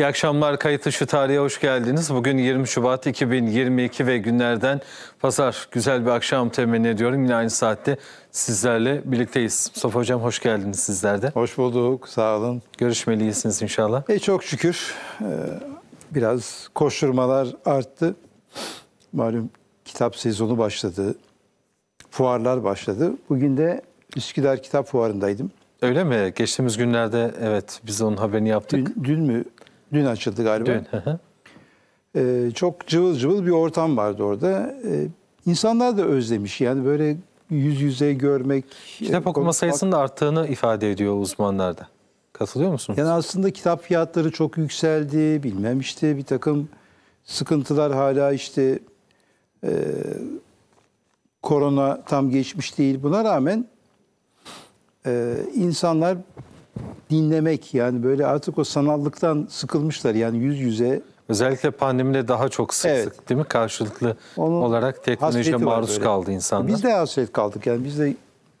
İyi akşamlar kayıt dışı tarihe hoş geldiniz. Bugün 20 Şubat 2022 ve günlerden pazar. Güzel bir akşam temin ediyorum. Yine aynı saatte sizlerle birlikteyiz. Mustafa Hocam hoş geldiniz sizlerde. Hoş bulduk sağ olun. Görüşmeliyizsiniz inşallah. E, çok şükür e, biraz koşturmalar arttı. Malum kitap sezonu başladı. Fuarlar başladı. Bugün de Üsküdar Kitap Fuarı'ndaydım. Öyle mi? Geçtiğimiz günlerde evet biz onun haberini yaptık. Dün, dün mü? Dün açıldı galiba. Dün. ee, çok cıvıl cıvıl bir ortam vardı orada. Ee, insanlar da özlemiş. Yani böyle yüz yüze görmek. Kitap okuma konuşmak... sayısının arttığını ifade ediyor uzmanlarda. Katılıyor musunuz? Yani aslında kitap fiyatları çok yükseldi. Bilmem işte bir takım sıkıntılar hala işte e, korona tam geçmiş değil. Buna rağmen e, insanlar dinlemek yani böyle artık o sanallıktan sıkılmışlar yani yüz yüze. Özellikle pandemide daha çok sık evet. sık değil mi karşılıklı Onun olarak teknolojiye maruz kaldı insanlar. Biz de hasret kaldık yani biz de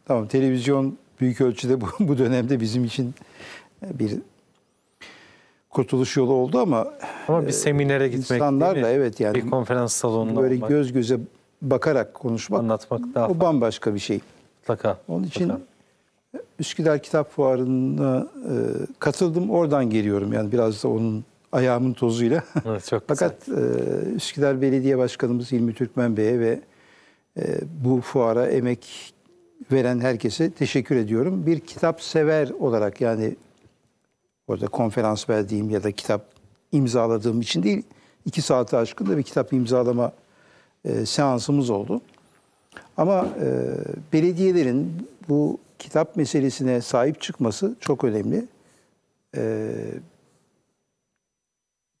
tamam televizyon büyük ölçüde bu, bu dönemde bizim için bir kurtuluş yolu oldu ama ama bir e, seminere gitmek insanlarla değil evet yani bir konferans salonunda böyle olmak. göz göze bakarak konuşmak anlatmak daha o bambaşka bir şey. Mutlaka. Onun için mutlaka. Üsküdar Kitap Fuarı'na e, katıldım. Oradan geliyorum yani biraz da onun ayağımın tozuyla. Evet, çok Fakat e, Üsküdar Belediye Başkanımız Hilmi Türkmen Bey'e ve e, bu fuara emek veren herkese teşekkür ediyorum. Bir kitap sever olarak yani orada konferans verdiğim ya da kitap imzaladığım için değil, iki saati aşkında bir kitap imzalama e, seansımız oldu. Ama e, belediyelerin bu kitap meselesine sahip çıkması çok önemli. Ee,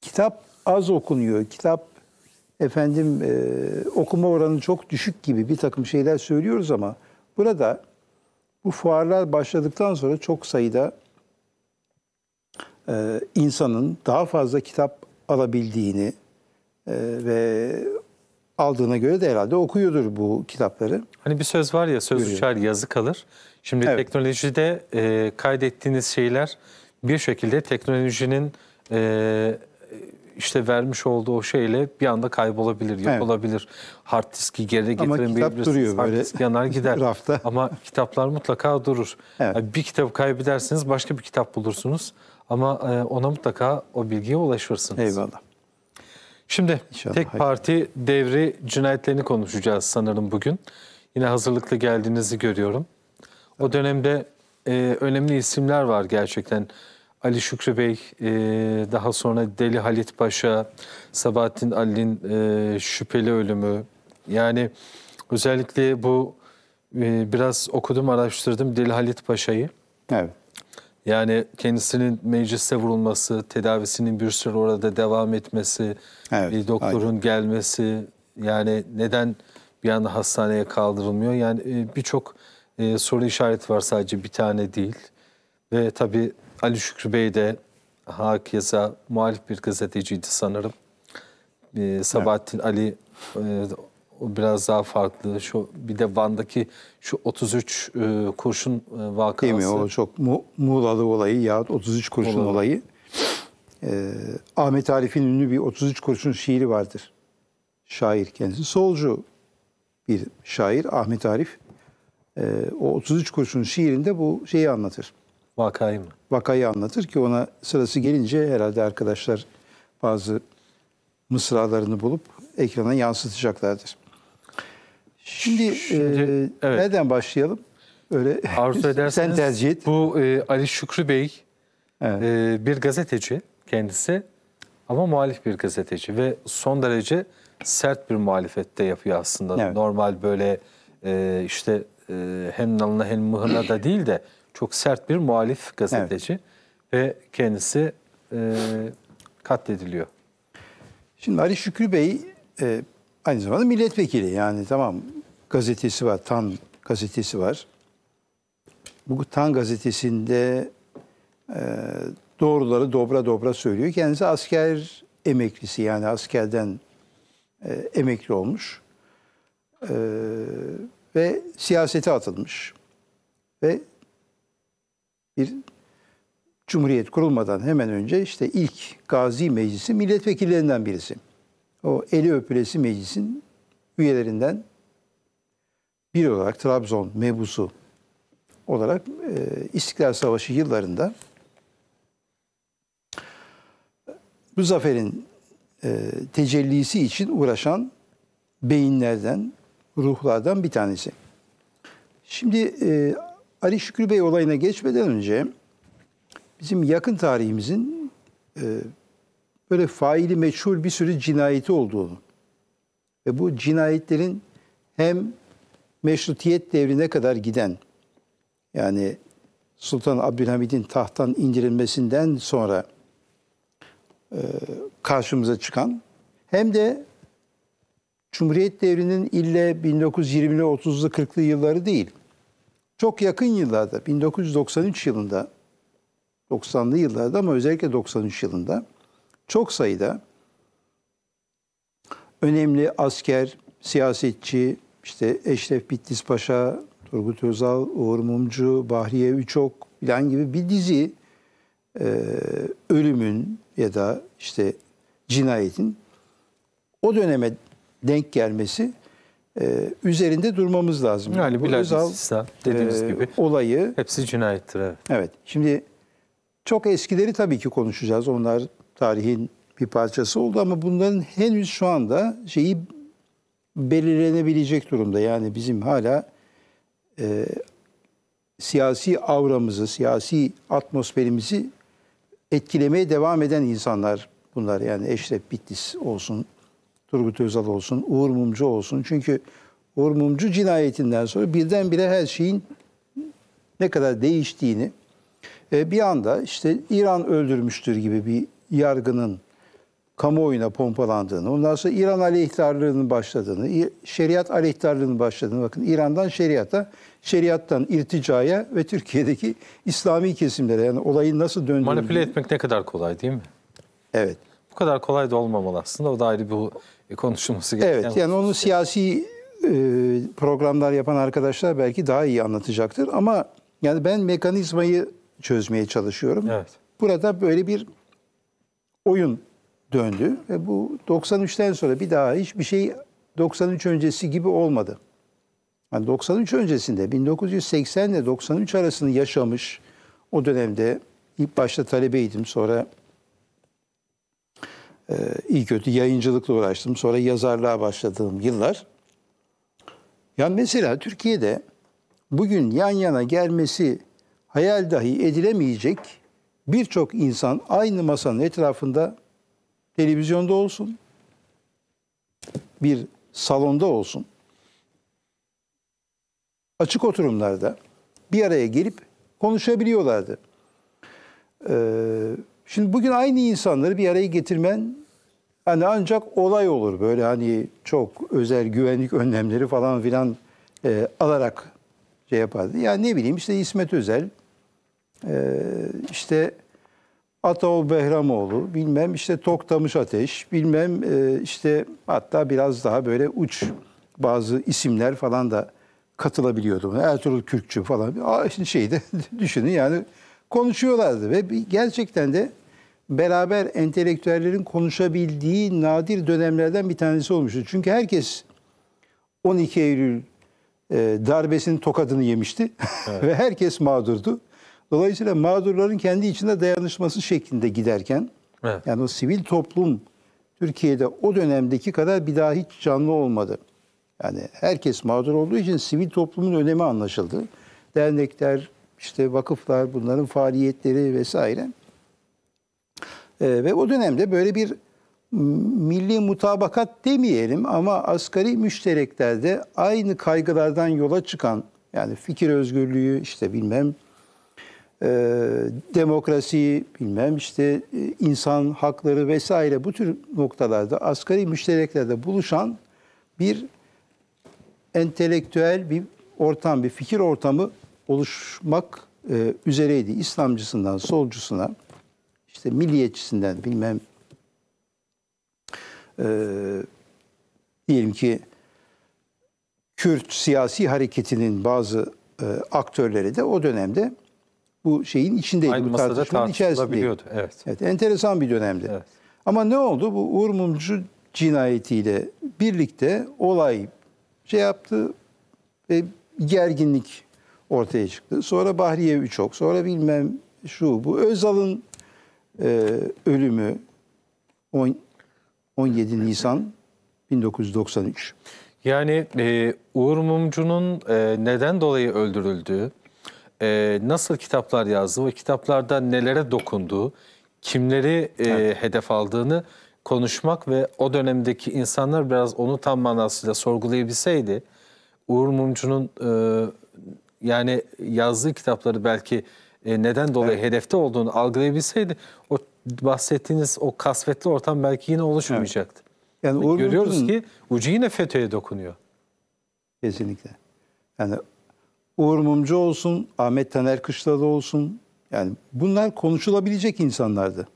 kitap az okunuyor. Kitap efendim e, okuma oranı çok düşük gibi bir takım şeyler söylüyoruz ama burada bu fuarlar başladıktan sonra çok sayıda e, insanın daha fazla kitap alabildiğini e, ve aldığına göre de herhalde okuyordur bu kitapları. Hani bir söz var ya söz Görüyor. uçar yazı kalır. Şimdi evet. teknolojide e, kaydettiğiniz şeyler bir şekilde teknolojinin e, işte vermiş olduğu o şeyle bir anda kaybolabilir, yok evet. olabilir. Hard diski geri getiremeyebilirsiniz. Hard böyle. disk yanar gider. Rafta. Ama kitaplar mutlaka durur. Evet. Yani bir kitap kaybedersiniz başka bir kitap bulursunuz. Ama e, ona mutlaka o bilgiye ulaşırsınız. Eyvallah. Şimdi İnşallah, tek parti hayır. devri cinayetlerini konuşacağız sanırım bugün. Yine hazırlıklı geldiğinizi görüyorum. O dönemde e, önemli isimler var gerçekten. Ali Şükrü Bey, e, daha sonra Deli Halit Paşa, Sabahattin Ali'nin e, şüpheli ölümü. Yani özellikle bu e, biraz okudum, araştırdım Deli Halit Paşa'yı. Evet. Yani kendisinin mecliste vurulması, tedavisinin bir süre orada devam etmesi, evet, bir doktorun aynen. gelmesi, yani neden bir anda hastaneye kaldırılmıyor? Yani e, birçok e, soru işareti var sadece bir tane değil. Ve tabii Ali Şükrü Bey de hakeza muhalif bir gazeteciydi sanırım. E, Sabahattin evet. Ali e, o biraz daha farklı. Şu bir de Van'daki şu 33 e, kurşun e, vakası. Değil mi? O çok Mu Muğla'lı olayı yahut 33 kurşun Muğla'lı. olayı. E, Ahmet Arif'in ünlü bir 33 kurşun şiiri vardır. Şair kendisi. Solcu bir şair Ahmet Arif e, o 33 kurşun şiirinde bu şeyi anlatır. Vakayı mı? Vakayı anlatır ki ona sırası gelince herhalde arkadaşlar bazı mısralarını bulup ekrana yansıtacaklardır. Şimdi, Şimdi e, evet. nereden başlayalım? Öyle arzu ederseniz sen tercih et. Bu e, Ali Şükrü Bey evet. e, bir gazeteci kendisi ama muhalif bir gazeteci ve son derece sert bir muhalefette yapıyor aslında. Evet. Normal böyle e, işte e, hem nalına hem mıhına da değil de çok sert bir muhalif gazeteci evet. ve kendisi e, katlediliyor. Şimdi Ali Şükrü Bey e, aynı zamanda milletvekili yani tamam gazetesi var, TAN gazetesi var. Bu TAN gazetesinde e, doğruları dobra dobra söylüyor. Kendisi asker emeklisi yani askerden e, emekli olmuş. E, ve siyasete atılmış. Ve bir cumhuriyet kurulmadan hemen önce işte ilk Gazi Meclisi milletvekillerinden birisi. O eli öpülesi meclisin üyelerinden bir olarak Trabzon mebusu olarak e, İstiklal Savaşı yıllarında bu zaferin e, tecellisi için uğraşan beyinlerden, ruhlardan bir tanesi. Şimdi e, Ali Şükrü Bey olayına geçmeden önce bizim yakın tarihimizin e, böyle faili meçhul bir sürü cinayeti olduğunu ve bu cinayetlerin hem meşrutiyet devrine kadar giden yani Sultan Abdülhamid'in tahttan indirilmesinden sonra e, karşımıza çıkan hem de Cumhuriyet devrinin ille 1920'li, 30'lu, 40'lı yılları değil. Çok yakın yıllarda, 1993 yılında, 90'lı yıllarda ama özellikle 93 yılında çok sayıda önemli asker, siyasetçi, işte Eşref Bitlis Paşa, Turgut Özal, Uğur Mumcu, Bahriye Üçok filan gibi bir dizi e, ölümün ya da işte cinayetin o döneme denk gelmesi e, üzerinde durmamız lazım. Yani Bilal Özel dediğimiz e, gibi olayı hepsi cinayettir evet. Evet. Şimdi çok eskileri tabii ki konuşacağız. Onlar tarihin bir parçası oldu ama bunların henüz şu anda şeyi belirlenebilecek durumda. Yani bizim hala e, siyasi avramızı, siyasi atmosferimizi etkilemeye devam eden insanlar bunlar. Yani Eşref Bitlis olsun, Turgut Özal olsun, Uğur Mumcu olsun. Çünkü Uğur Mumcu cinayetinden sonra birdenbire her şeyin ne kadar değiştiğini e, bir anda işte İran öldürmüştür gibi bir yargının kamuoyuna pompalandığını, ondan sonra İran aleyhtarlığının başladığını, şeriat aleyhtarlığının başladığını, bakın İran'dan şeriata, şeriattan irticaya ve Türkiye'deki İslami kesimlere yani olayın nasıl döndüğünü... Manipüle etmek ne kadar kolay değil mi? Evet. Bu kadar kolay da olmamalı aslında. O da ayrı bir e, konuşulması gereken. Evet yani onu siyasi e, programlar yapan arkadaşlar belki daha iyi anlatacaktır ama yani ben mekanizmayı çözmeye çalışıyorum. Evet. Burada böyle bir oyun döndü ve bu 93'ten sonra bir daha hiçbir şey 93 öncesi gibi olmadı. Yani 93 öncesinde 1980 ile 93 arasını yaşamış o dönemde ilk başta talebeydim sonra e, iyi kötü yayıncılıkla uğraştım. Sonra yazarlığa başladığım yıllar. Ya mesela Türkiye'de bugün yan yana gelmesi hayal dahi edilemeyecek birçok insan aynı masanın etrafında televizyonda olsun, bir salonda olsun, açık oturumlarda bir araya gelip konuşabiliyorlardı. Ee, şimdi bugün aynı insanları bir araya getirmen yani ancak olay olur böyle hani çok özel güvenlik önlemleri falan filan e, alarak şey yapardı. Yani ne bileyim işte İsmet Özel, e, işte Ataol Behramoğlu, bilmem işte Toktamış Ateş, bilmem e, işte hatta biraz daha böyle uç bazı isimler falan da katılabiliyordu. Ertuğrul Kürkçü falan. Aa, şimdi şeyde düşünün yani konuşuyorlardı ve gerçekten de beraber entelektüellerin konuşabildiği nadir dönemlerden bir tanesi olmuştu. Çünkü herkes 12 Eylül e, darbesinin tokadını yemişti evet. ve herkes mağdurdu. Dolayısıyla mağdurların kendi içinde dayanışması şeklinde giderken evet. yani o sivil toplum Türkiye'de o dönemdeki kadar bir daha hiç canlı olmadı. Yani herkes mağdur olduğu için sivil toplumun önemi anlaşıldı. Dernekler, işte vakıflar, bunların faaliyetleri vesaire. E, ve o dönemde böyle bir milli mutabakat demeyelim ama asgari müştereklerde aynı kaygılardan yola çıkan yani fikir özgürlüğü işte bilmem e, demokrasiyi bilmem işte e, insan hakları vesaire bu tür noktalarda asgari müştereklerde buluşan bir entelektüel bir ortam, bir fikir ortamı oluşmak e, üzereydi. İslamcısından solcusuna işte milliyetçisinden bilmem e, diyelim ki Kürt siyasi hareketinin bazı e, aktörleri de o dönemde bu şeyin içindeydi. Aynı bu masada tartışılabiliyordu. Evet. evet. Enteresan bir dönemdi. Evet. Ama ne oldu? Bu Uğur Mumcu cinayetiyle birlikte olay şey yaptı ve gerginlik ortaya çıktı. Sonra Bahriye Üçok, sonra bilmem şu bu. Özal'ın e, ölümü 10 17 Nisan 1993. Yani e, Uğur Mumcu'nun e, neden dolayı öldürüldüğü, e, nasıl kitaplar yazdığı ve kitaplarda nelere dokunduğu, kimleri e, evet. hedef aldığını konuşmak ve o dönemdeki insanlar biraz onu tam manasıyla sorgulayabilseydi, Uğur Mumcu'nun e, yani yazdığı kitapları belki e, neden dolayı evet. hedefte olduğunu algılayabilseydi o bahsettiğiniz o kasvetli ortam belki yine oluşmayacaktı. Evet. Yani e, Uğur Görüyoruz Mumcu'nun, ki ucu yine FETÖ'ye dokunuyor. Kesinlikle. Yani Uğur Mumcu olsun, Ahmet Taner Kışlalı olsun. Yani bunlar konuşulabilecek insanlardı.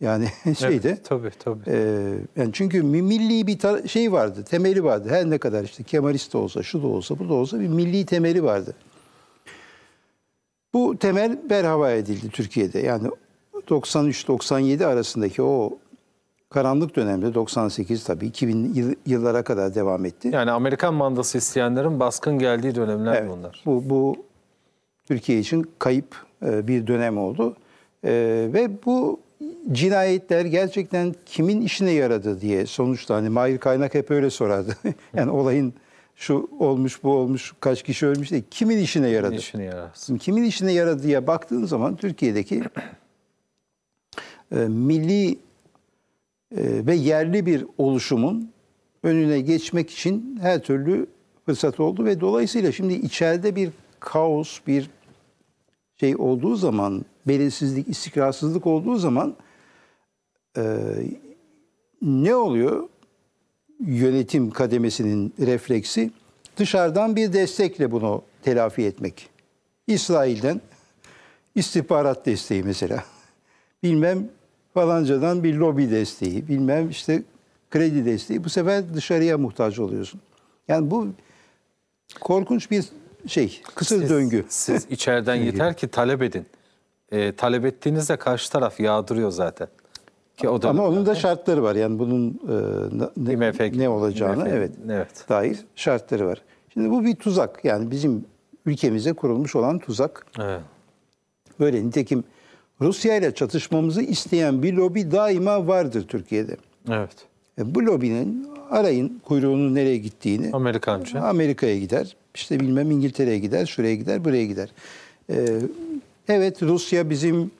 Yani şeydi. Evet, tabii tabii. E, yani çünkü milli bir şey vardı, temeli vardı. Her ne kadar işte Kemalist de olsa, şu da olsa, bu da olsa bir milli temeli vardı. Bu temel berhava edildi Türkiye'de. Yani 93-97 arasındaki o karanlık dönemde 98 tabii 2000 yıllara kadar devam etti. Yani Amerikan mandası isteyenlerin baskın geldiği dönemler evet, bunlar. Bu, bu Türkiye için kayıp e, bir dönem oldu. E, ve bu cinayetler gerçekten kimin işine yaradı diye sonuçta hani Mahir Kaynak hep öyle sorardı. yani olayın şu olmuş bu olmuş kaç kişi ölmüş değil. Kimin işine yaradı? Kimin işine yararsın. Kimin işine yaradı diye baktığın zaman Türkiye'deki e, milli e, ve yerli bir oluşumun önüne geçmek için her türlü fırsat oldu ve dolayısıyla şimdi içeride bir kaos, bir şey olduğu zaman, belirsizlik, istikrarsızlık olduğu zaman e, ne oluyor? yönetim kademesinin refleksi dışarıdan bir destekle bunu telafi etmek. İsrail'den istihbarat desteği mesela. Bilmem falancadan bir lobi desteği, bilmem işte kredi desteği. Bu sefer dışarıya muhtaç oluyorsun. Yani bu korkunç bir şey, kısır siz, döngü. Siz içeriden şey yeter ki talep edin. E, talep ettiğinizde karşı taraf yağdırıyor zaten. Ki o da Ama onun da şartları var. Yani bunun e, ne, İMF, ne olacağını evet, evet dair şartları var. Şimdi bu bir tuzak. Yani bizim ülkemize kurulmuş olan tuzak. Evet. Böyle nitekim Rusya ile çatışmamızı isteyen bir lobi daima vardır Türkiye'de. Evet. E, bu lobinin arayın kuyruğunun nereye gittiğini. Amerikancı. Amerika'ya gider. İşte bilmem İngiltere'ye gider, şuraya gider, buraya gider. E, evet Rusya bizim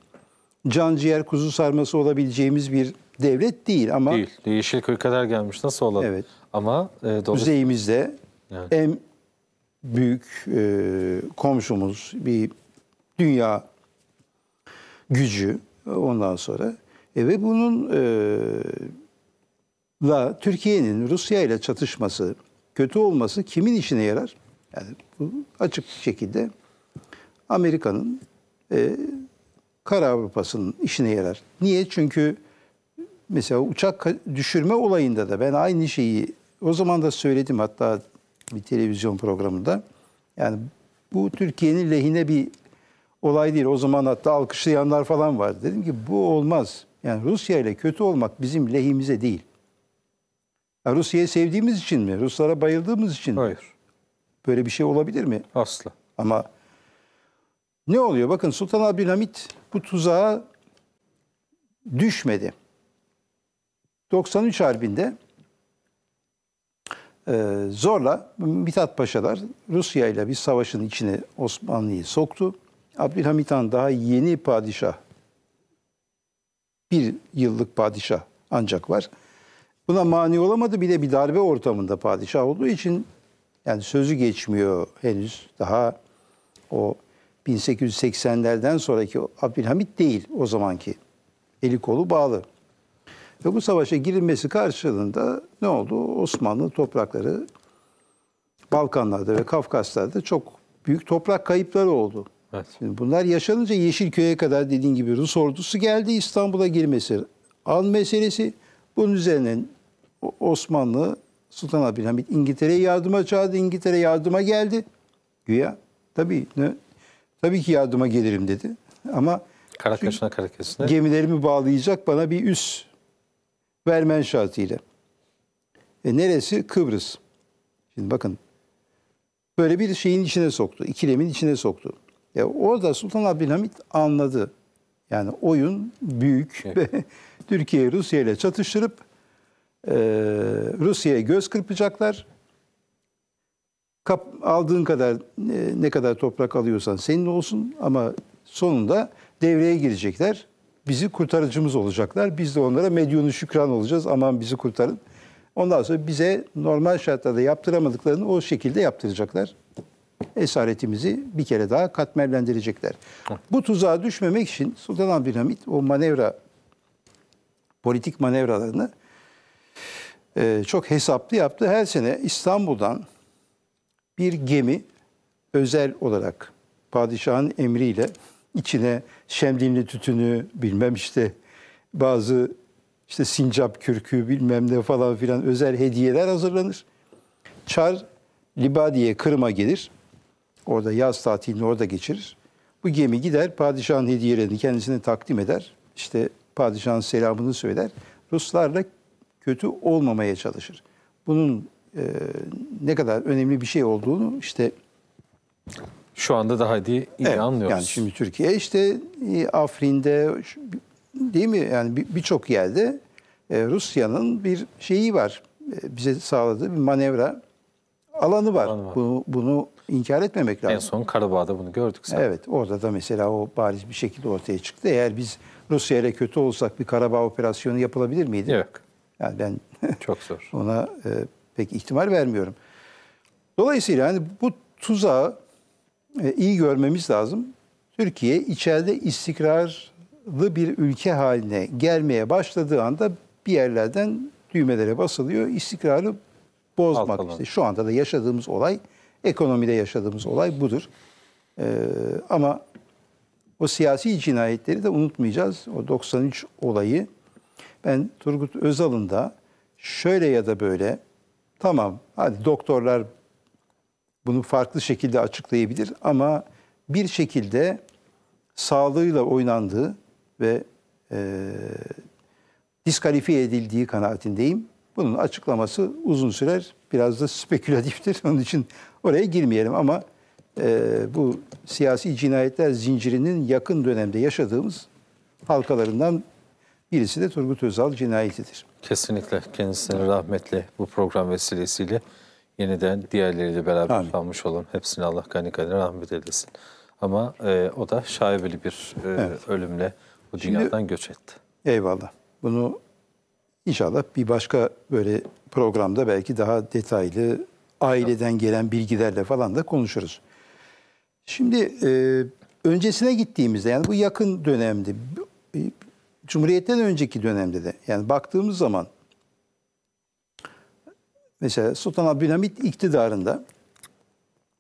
can ciğer kuzu sarması olabileceğimiz bir devlet değil ama... Değil. köy kadar gelmiş. Nasıl olabilir Evet. Ama... E, dolayısıyla... Kuzeyimizde yani. en büyük e, komşumuz bir dünya gücü ondan sonra e, ve bunun e, la Türkiye'nin Rusya ile çatışması kötü olması kimin işine yarar? Yani bu açık şekilde Amerika'nın e, Kara Avrupa'sının işine yarar. Niye? Çünkü mesela uçak düşürme olayında da ben aynı şeyi o zaman da söyledim hatta bir televizyon programında. Yani bu Türkiye'nin lehine bir olay değil. O zaman hatta alkışlayanlar falan var. Dedim ki bu olmaz. Yani Rusya ile kötü olmak bizim lehimize değil. Yani Rusya'yı sevdiğimiz için mi? Ruslara bayıldığımız için mi? Hayır. Böyle bir şey olabilir mi? Asla. Ama ne oluyor? Bakın Sultan Abdülhamit bu tuzağa düşmedi. 93 Harbi'nde e, zorla Mithat Paşalar Rusya ile bir savaşın içine Osmanlı'yı soktu. Abdülhamit Han daha yeni padişah. Bir yıllık padişah ancak var. Buna mani olamadı. Bir de bir darbe ortamında padişah olduğu için yani sözü geçmiyor henüz. Daha o 1880'lerden sonraki Abdülhamit değil o zamanki. Eli kolu bağlı. Ve bu savaşa girilmesi karşılığında ne oldu? Osmanlı toprakları Balkanlarda ve Kafkaslar'da çok büyük toprak kayıpları oldu. Evet. Şimdi bunlar yaşanınca Yeşilköy'e kadar dediğin gibi Rus ordusu geldi İstanbul'a girmesi. An meselesi bunun üzerine Osmanlı Sultan Abdülhamit İngiltere'ye yardıma çağırdı. İngiltere yardıma geldi. Güya tabii ne, Tabii ki yardıma gelirim dedi. Ama Karakaş'ına Karakaş'ına gemilerimi bağlayacak bana bir üs vermen şartıyla. E neresi? Kıbrıs. Şimdi bakın böyle bir şeyin içine soktu. ikilemin içine soktu. Ya orada Sultan Abdülhamit anladı. Yani oyun büyük evet. Türkiye'yi Rusya ile çatıştırıp e, Rusya'ya göz kırpacaklar. Kap, aldığın kadar e, ne kadar toprak alıyorsan senin olsun ama sonunda devreye girecekler. Bizi kurtarıcımız olacaklar. Biz de onlara medyonu şükran olacağız. Aman bizi kurtarın. Ondan sonra bize normal şartlarda yaptıramadıklarını o şekilde yaptıracaklar. Esaretimizi bir kere daha katmerlendirecekler. Bu tuzağa düşmemek için Sultan Abdülhamit o manevra, politik manevralarını e, çok hesaplı yaptı. Her sene İstanbul'dan bir gemi özel olarak padişahın emriyle içine şemdinli tütünü bilmem işte bazı işte sincap kürkü bilmem ne falan filan özel hediyeler hazırlanır. Çar Libadiye Kırım'a gelir. Orada yaz tatilini orada geçirir. Bu gemi gider padişahın hediyelerini kendisine takdim eder. İşte padişahın selamını söyler. Ruslarla kötü olmamaya çalışır. Bunun e, ne kadar önemli bir şey olduğunu işte şu anda daha iyi, iyi evet, anlıyoruz. Yani şimdi Türkiye işte e, Afrin'de değil mi yani birçok bir yerde e, Rusya'nın bir şeyi var. E, bize sağladığı bir manevra alanı var. Alanı var. Bunu, bunu inkar etmemek lazım. En son Karabağ'da bunu gördük zaten. Evet orada da mesela o bariz bir şekilde ortaya çıktı. Eğer biz Rusya ile kötü olsak bir Karabağ operasyonu yapılabilir miydi? Yok. Yani ben çok zor. ona e, pek ihtimal vermiyorum. Dolayısıyla yani bu tuzağı e, iyi görmemiz lazım. Türkiye içeride istikrarlı bir ülke haline gelmeye başladığı anda bir yerlerden düğmelere basılıyor. İstikrarı bozmak Altalan. işte. Şu anda da yaşadığımız olay, ekonomide yaşadığımız olay budur. Ee, ama o siyasi cinayetleri de unutmayacağız. O 93 olayı ben Turgut Özal'ın da şöyle ya da böyle Tamam hadi doktorlar bunu farklı şekilde açıklayabilir ama bir şekilde sağlığıyla oynandığı ve e, diskalifiye edildiği kanaatindeyim. Bunun açıklaması uzun sürer, biraz da spekülatiftir. Onun için oraya girmeyelim ama e, bu siyasi cinayetler zincirinin yakın dönemde yaşadığımız halkalarından Birisi de Turgut Özal cinayetidir. Kesinlikle kendisini rahmetli bu program vesilesiyle yeniden diğerleriyle beraber Amin. kalmış olun. Hepsini Allah kani gani rahmet eylesin. Ama e, o da şaibeli bir e, evet. ölümle bu dünyadan Şimdi, göç etti. Eyvallah. Bunu inşallah bir başka böyle programda belki daha detaylı aileden gelen bilgilerle falan da konuşuruz. Şimdi e, öncesine gittiğimizde yani bu yakın dönemde Cumhuriyet'ten önceki dönemde de yani baktığımız zaman mesela Sultan Abdülhamit iktidarında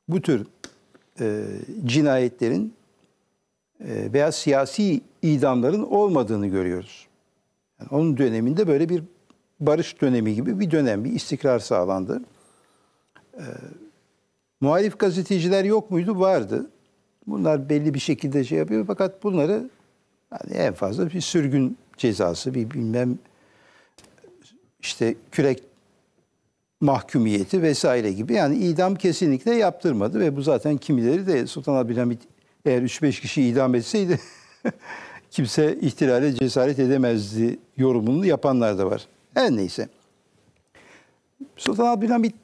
bu tür e, cinayetlerin e, veya siyasi idamların olmadığını görüyoruz. Yani onun döneminde böyle bir barış dönemi gibi bir dönem, bir istikrar sağlandı. E, muhalif gazeteciler yok muydu? Vardı. Bunlar belli bir şekilde şey yapıyor fakat bunları yani en fazla bir sürgün cezası, bir bilmem işte kürek mahkumiyeti vesaire gibi. Yani idam kesinlikle yaptırmadı ve bu zaten kimileri de Sultan Abdülhamit eğer 3-5 kişi idam etseydi kimse ihtilale cesaret edemezdi yorumunu yapanlar da var. Her neyse. Sultan Abdülhamit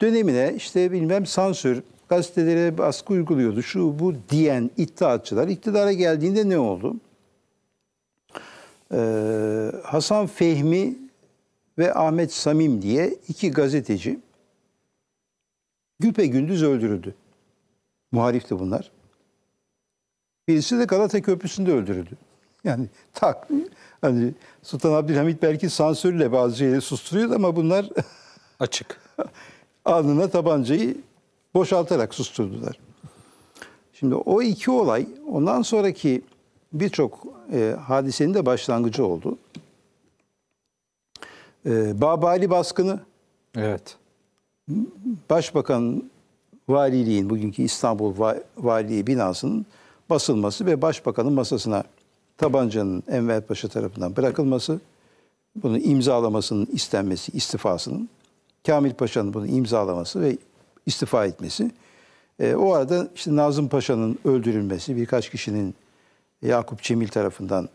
dönemine işte bilmem sansür, gazetelere baskı uyguluyordu, şu bu diyen iddiatçılar iktidara geldiğinde ne oldu? Ee, Hasan Fehmi ve Ahmet Samim diye iki gazeteci güpe gündüz öldürüldü. Muharifti bunlar. Birisi de Galata Köprüsü'nde öldürüldü. Yani tak hani Sultan Abdülhamit belki sansürle bazı şeyleri susturuyor ama bunlar açık. alnına tabancayı boşaltarak susturdular. Şimdi o iki olay ondan sonraki birçok e, hadisenin de başlangıcı oldu. E, Babali baskını Evet. Başbakan valiliğin bugünkü İstanbul Valiliği binasının basılması ve başbakanın masasına tabancanın Enver Paşa tarafından bırakılması, bunu imzalamasının istenmesi, istifasının, Kamil Paşa'nın bunu imzalaması ve istifa etmesi. E, o arada işte Nazım Paşa'nın öldürülmesi, birkaç kişinin Yakup Cemil tarafından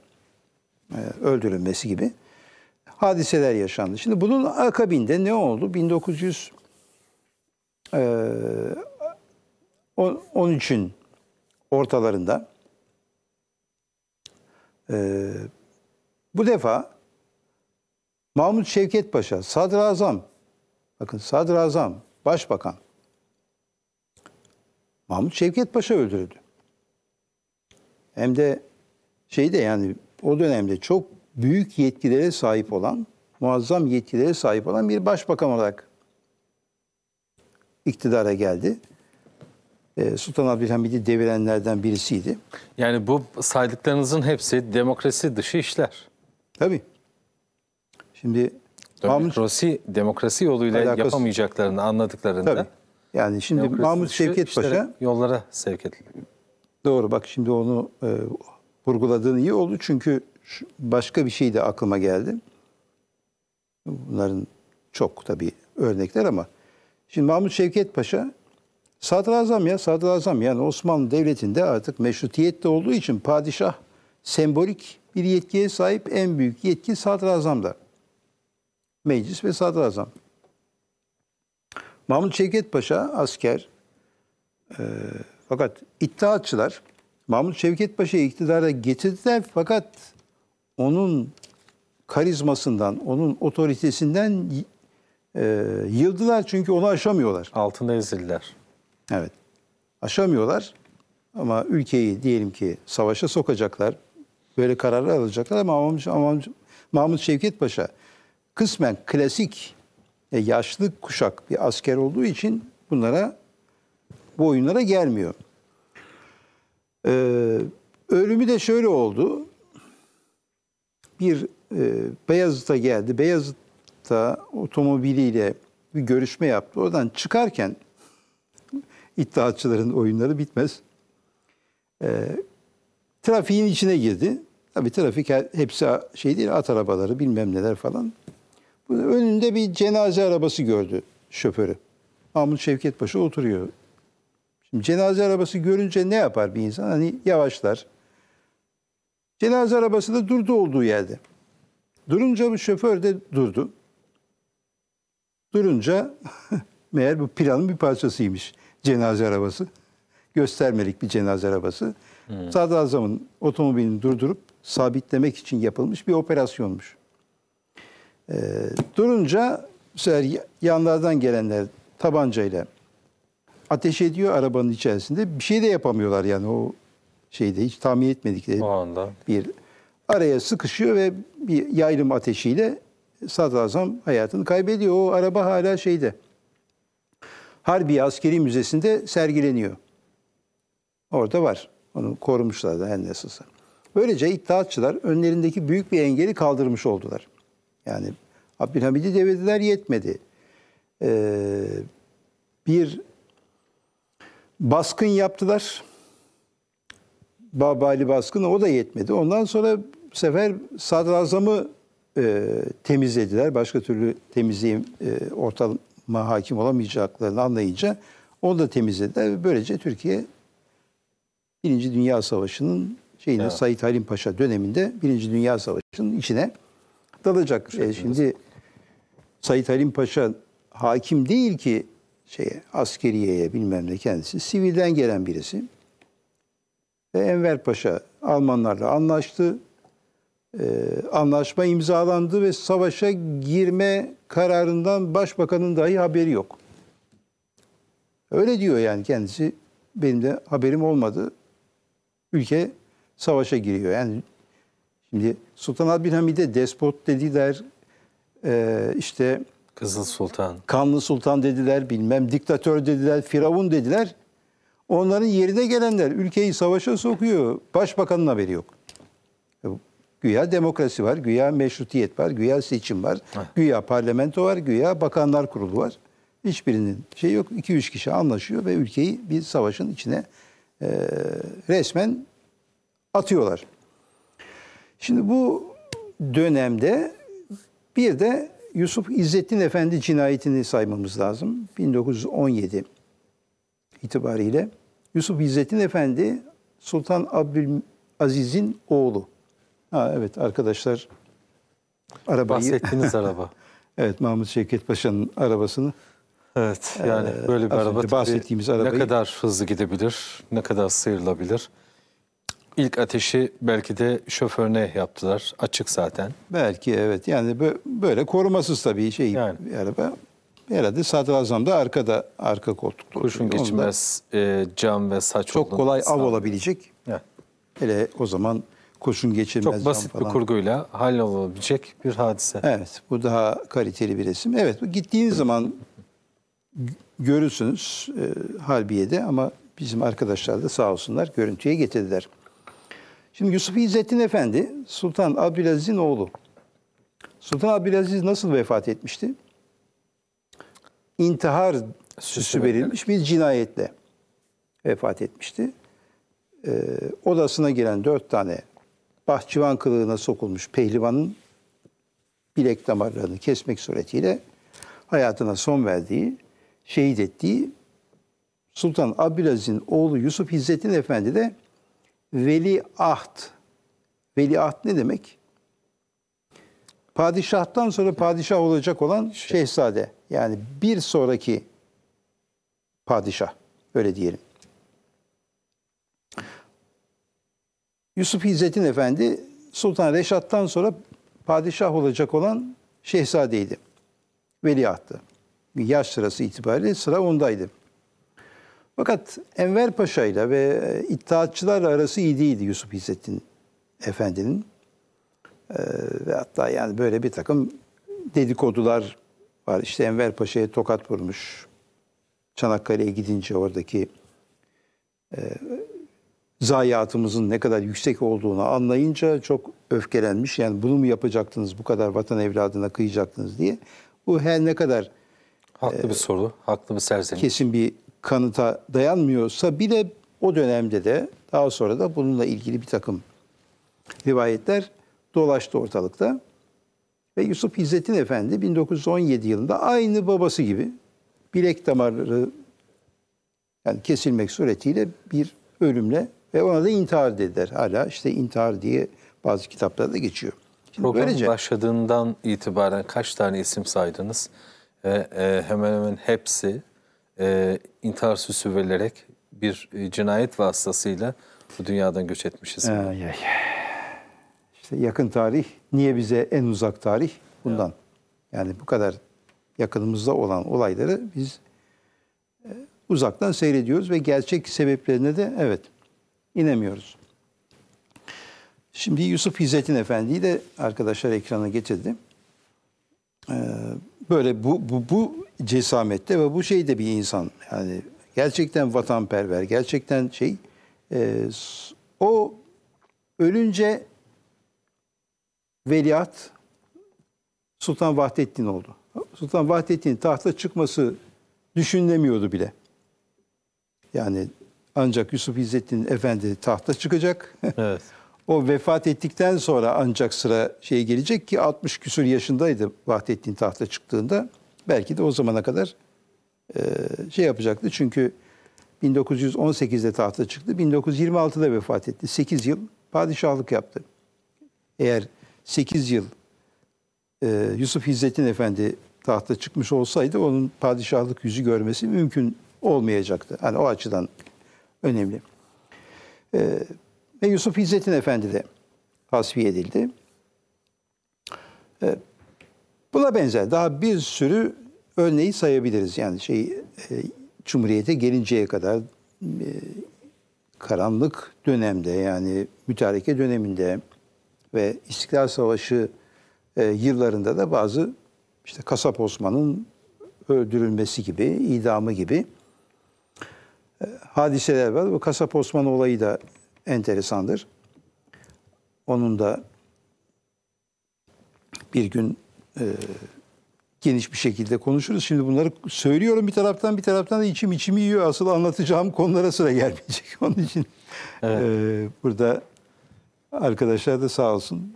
e, öldürülmesi gibi hadiseler yaşandı. Şimdi bunun akabinde ne oldu? 1900 13'ün e, ortalarında e, bu defa Mahmut Şevket Paşa, Sadrazam, bakın Sadrazam, Başbakan Mahmut Şevket Paşa öldürüldü hem de şey de yani o dönemde çok büyük yetkilere sahip olan, muazzam yetkilere sahip olan bir başbakan olarak iktidara geldi. Ee, Sultan Abdülhamid'i devirenlerden birisiydi. Yani bu saydıklarınızın hepsi demokrasi dışı işler. Tabii. Şimdi demokrasi Mahmut, demokrasi yoluyla alakası, yapamayacaklarını anladıklarında. Tabii. Yani şimdi Mahmut Şevket Paşa yollara sevk edildi. Doğru bak şimdi onu e, vurguladığın iyi oldu. Çünkü şu, başka bir şey de aklıma geldi. Bunların çok tabii örnekler ama. Şimdi Mahmut Şevket Paşa sadrazam ya sadrazam yani Osmanlı Devleti'nde artık meşrutiyette olduğu için padişah sembolik bir yetkiye sahip en büyük yetki sadrazamda. Meclis ve sadrazam. Mahmut Şevket Paşa asker, e, fakat iddiaçılar Mahmut Şevket Paşa'yı iktidara getirdiler fakat onun karizmasından, onun otoritesinden e, yıldılar çünkü onu aşamıyorlar. Altında ezildiler. Evet. Aşamıyorlar ama ülkeyi diyelim ki savaşa sokacaklar. Böyle kararlar alacaklar ama Mahmut, Mahmut, Mahmut Şevket Paşa kısmen klasik e, yaşlı kuşak bir asker olduğu için bunlara bu oyunlara gelmiyor. Ee, ölümü de şöyle oldu. Bir e, Beyazıt'a geldi. Beyazıt'ta otomobiliyle bir görüşme yaptı. Oradan çıkarken iddiatçıların oyunları bitmez. Ee, trafiğin içine girdi. Tabi trafik hepsi şey değil, at arabaları bilmem neler falan. önünde bir cenaze arabası gördü şoförü. Mahmut Şevket Paşa oturuyor Şimdi cenaze arabası görünce ne yapar bir insan? Hani yavaşlar. Cenaze arabası da durdu olduğu yerde. Durunca bu şoför de durdu. Durunca meğer bu planın bir parçasıymış cenaze arabası. Göstermelik bir cenaze arabası. Hmm. Sadrazam'ın otomobilini durdurup sabitlemek için yapılmış bir operasyonmuş. Ee, durunca bu yanlardan gelenler tabancayla ateş ediyor arabanın içerisinde. Bir şey de yapamıyorlar yani o şeyde hiç tahmin etmedikleri o anda. bir araya sıkışıyor ve bir yaylım ateşiyle sadrazam hayatını kaybediyor. O araba hala şeyde. harbi Askeri Müzesi'nde sergileniyor. Orada var. Onu korumuşlar da en nasılsa. Böylece iddiatçılar önlerindeki büyük bir engeli kaldırmış oldular. Yani Abdülhamid'i devrediler yetmedi. Ee, bir Baskın yaptılar. Babali baskını o da yetmedi. Ondan sonra bu sefer sadrazamı e, temizlediler. Başka türlü temizleyeyim e, ortalama hakim olamayacaklarını anlayınca onu da temizlediler. Böylece Türkiye Birinci Dünya Savaşı'nın şeyine evet. Said Halim Paşa döneminde Birinci Dünya Savaşı'nın içine dalacak. E, şimdi Said Halim Paşa hakim değil ki şeye, askeriyeye bilmem ne kendisi. Sivilden gelen birisi. Ve Enver Paşa Almanlarla anlaştı. Ee, anlaşma imzalandı ve savaşa girme kararından başbakanın dahi haberi yok. Öyle diyor yani kendisi. Benim de haberim olmadı. Ülke savaşa giriyor. Yani şimdi Sultan Abdülhamid'e despot dediği der e, işte Kızıl Sultan. Kanlı Sultan dediler, bilmem diktatör dediler, firavun dediler. Onların yerine gelenler ülkeyi savaşa sokuyor. Başbakanın haberi yok. E, güya demokrasi var, güya meşrutiyet var, güya seçim var, Heh. güya parlamento var, güya bakanlar kurulu var. Hiçbirinin şey yok. 2-3 kişi anlaşıyor ve ülkeyi bir savaşın içine e, resmen atıyorlar. Şimdi bu dönemde bir de Yusuf İzzettin Efendi cinayetini saymamız lazım. 1917 itibariyle Yusuf İzzettin Efendi Sultan Abdülaziz'in oğlu. Ha, evet arkadaşlar arabayı... Bahsettiğiniz araba. evet Mahmut Şevket Paşa'nın arabasını. Evet yani ee, böyle bir araba bahsettiğimiz arabayı. ne kadar hızlı gidebilir, ne kadar sıyrılabilir ilk ateşi belki de şoförüne yaptılar. Açık zaten. Belki evet. Yani böyle korumasız tabii şey yani. araba. Herhalde Sadri Azam da arkada arka koltukta. Kurşun geçmez e, cam ve saç Çok kolay av olabilecek. Evet. Hele o zaman kurşun geçirmez. Çok basit bir kurguyla hallolabilecek bir hadise. Evet, bu daha kaliteli bir resim. Evet, gittiğiniz zaman görürsünüz e, Harbiye'de ama bizim arkadaşlar da sağ olsunlar görüntüye getirdiler. Şimdi Yusuf İzzettin Efendi Sultan Abdülaziz'in oğlu. Sultan Abdülaziz nasıl vefat etmişti? İntihar süsü verilmiş bir cinayetle vefat etmişti. Ee, odasına giren dört tane bahçıvan kılığına sokulmuş pehlivanın bilek damarlarını kesmek suretiyle hayatına son verdiği, şehit ettiği Sultan Abdülaziz'in oğlu Yusuf İzzettin Efendi de Veli Veli Veliaht ne demek? Padişahtan sonra padişah olacak olan şey. şehzade. Yani bir sonraki padişah. Öyle diyelim. Yusuf İzzettin Efendi Sultan Reşat'tan sonra padişah olacak olan şehzadeydi. Veliahtı. Yaş sırası itibariyle sıra ondaydı. Fakat Enver Paşa ile ve e, iddiatçılar arası iyi değildi Yusuf İzzettin Efendi'nin. E, ve hatta yani böyle bir takım dedikodular var. İşte Enver Paşa'ya tokat vurmuş. Çanakkale'ye gidince oradaki e, zayiatımızın ne kadar yüksek olduğunu anlayınca çok öfkelenmiş. Yani bunu mu yapacaktınız bu kadar vatan evladına kıyacaktınız diye. Bu her ne kadar Haklı e, bir soru, haklı bir serzeniş. Kesin bir kanıta dayanmıyorsa bile o dönemde de daha sonra da bununla ilgili bir takım rivayetler dolaştı ortalıkta. Ve Yusuf İzzettin Efendi 1917 yılında aynı babası gibi bilek damarları yani kesilmek suretiyle bir ölümle ve ona da intihar dediler. Hala işte intihar diye bazı kitaplarda geçiyor. Şimdi Program başladığından itibaren kaç tane isim saydınız? Ee, e, hemen hemen hepsi e, intihar süsü verilerek bir e, cinayet vasıtasıyla bu dünyadan göç etmişiz. Ay, ay. İşte yakın tarih niye bize en uzak tarih? Bundan. Ya. Yani bu kadar yakınımızda olan olayları biz e, uzaktan seyrediyoruz ve gerçek sebeplerine de evet inemiyoruz. Şimdi Yusuf İzzettin Efendi'yi de arkadaşlar ekrana getirdim. Ee, böyle bu, bu, bu cesamette ve bu şeyde bir insan yani gerçekten vatanperver, gerçekten şey e, o ölünce veliaht Sultan Vahdettin oldu. Sultan Vahdettin tahta çıkması düşünülemiyordu bile. Yani ancak Yusuf İzzettin Efendi tahta çıkacak. Evet. O vefat ettikten sonra ancak sıra şey gelecek ki 60 küsur yaşındaydı Vahdettin tahta çıktığında. Belki de o zamana kadar e, şey yapacaktı. Çünkü 1918'de tahta çıktı. 1926'da vefat etti. 8 yıl padişahlık yaptı. Eğer 8 yıl e, Yusuf İzzettin Efendi tahta çıkmış olsaydı onun padişahlık yüzü görmesi mümkün olmayacaktı. Hani o açıdan önemli. E, ve Yusuf İzzettin Efendi de tasfiye edildi. E, buna benzer daha bir sürü örneği sayabiliriz. Yani şey e, Cumhuriyete gelinceye kadar e, karanlık dönemde yani mütareke döneminde ve İstiklal Savaşı e, yıllarında da bazı işte Kasap Osman'ın öldürülmesi gibi, idamı gibi hadiseler var. Bu Kasap Osman olayı da enteresandır. Onun da bir gün e, geniş bir şekilde konuşuruz. Şimdi bunları söylüyorum bir taraftan bir taraftan da içim içimi yiyor. Asıl anlatacağım konulara sıra gelmeyecek. Onun için evet. e, burada arkadaşlar da sağ olsun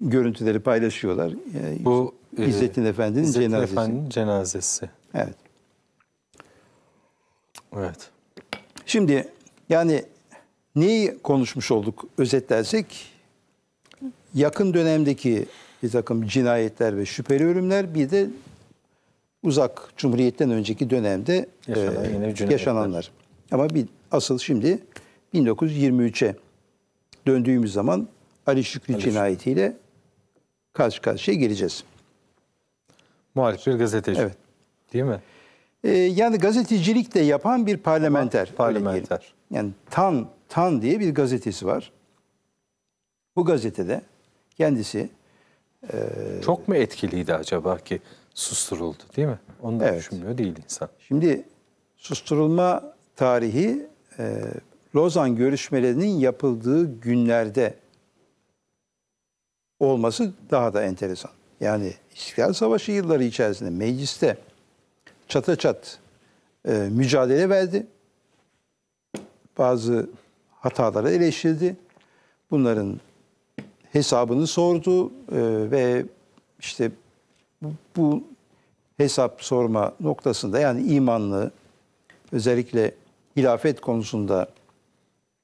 görüntüleri paylaşıyorlar. Yani e, Bu e, İzzettin e, Efendi'nin İzzettin cenazesi. Efendi'nin cenazesi. Evet. Evet. Şimdi yani Neyi konuşmuş olduk özetlersek? Yakın dönemdeki bir takım cinayetler ve şüpheli ölümler bir de uzak Cumhuriyet'ten önceki dönemde e, Yaşanan, e, yaşananlar. Ama bir, asıl şimdi 1923'e döndüğümüz zaman Ali Şükrü Ali cinayetiyle karşı karşıya geleceğiz. Muhalif bir gazeteci. Evet. Değil mi? Ee, yani gazetecilik de yapan bir parlamenter. Parlamenter. Yani tan Tan diye bir gazetesi var. Bu gazetede kendisi... E, Çok mu etkiliydi acaba ki susturuldu değil mi? Onu da evet. düşünmüyor değil insan. Şimdi susturulma tarihi e, Lozan görüşmelerinin yapıldığı günlerde olması daha da enteresan. Yani İstiklal Savaşı yılları içerisinde mecliste çata çat e, mücadele verdi. Bazı hataları eleştirdi. Bunların hesabını sordu e, ve işte bu, bu hesap sorma noktasında yani imanlı özellikle hilafet konusunda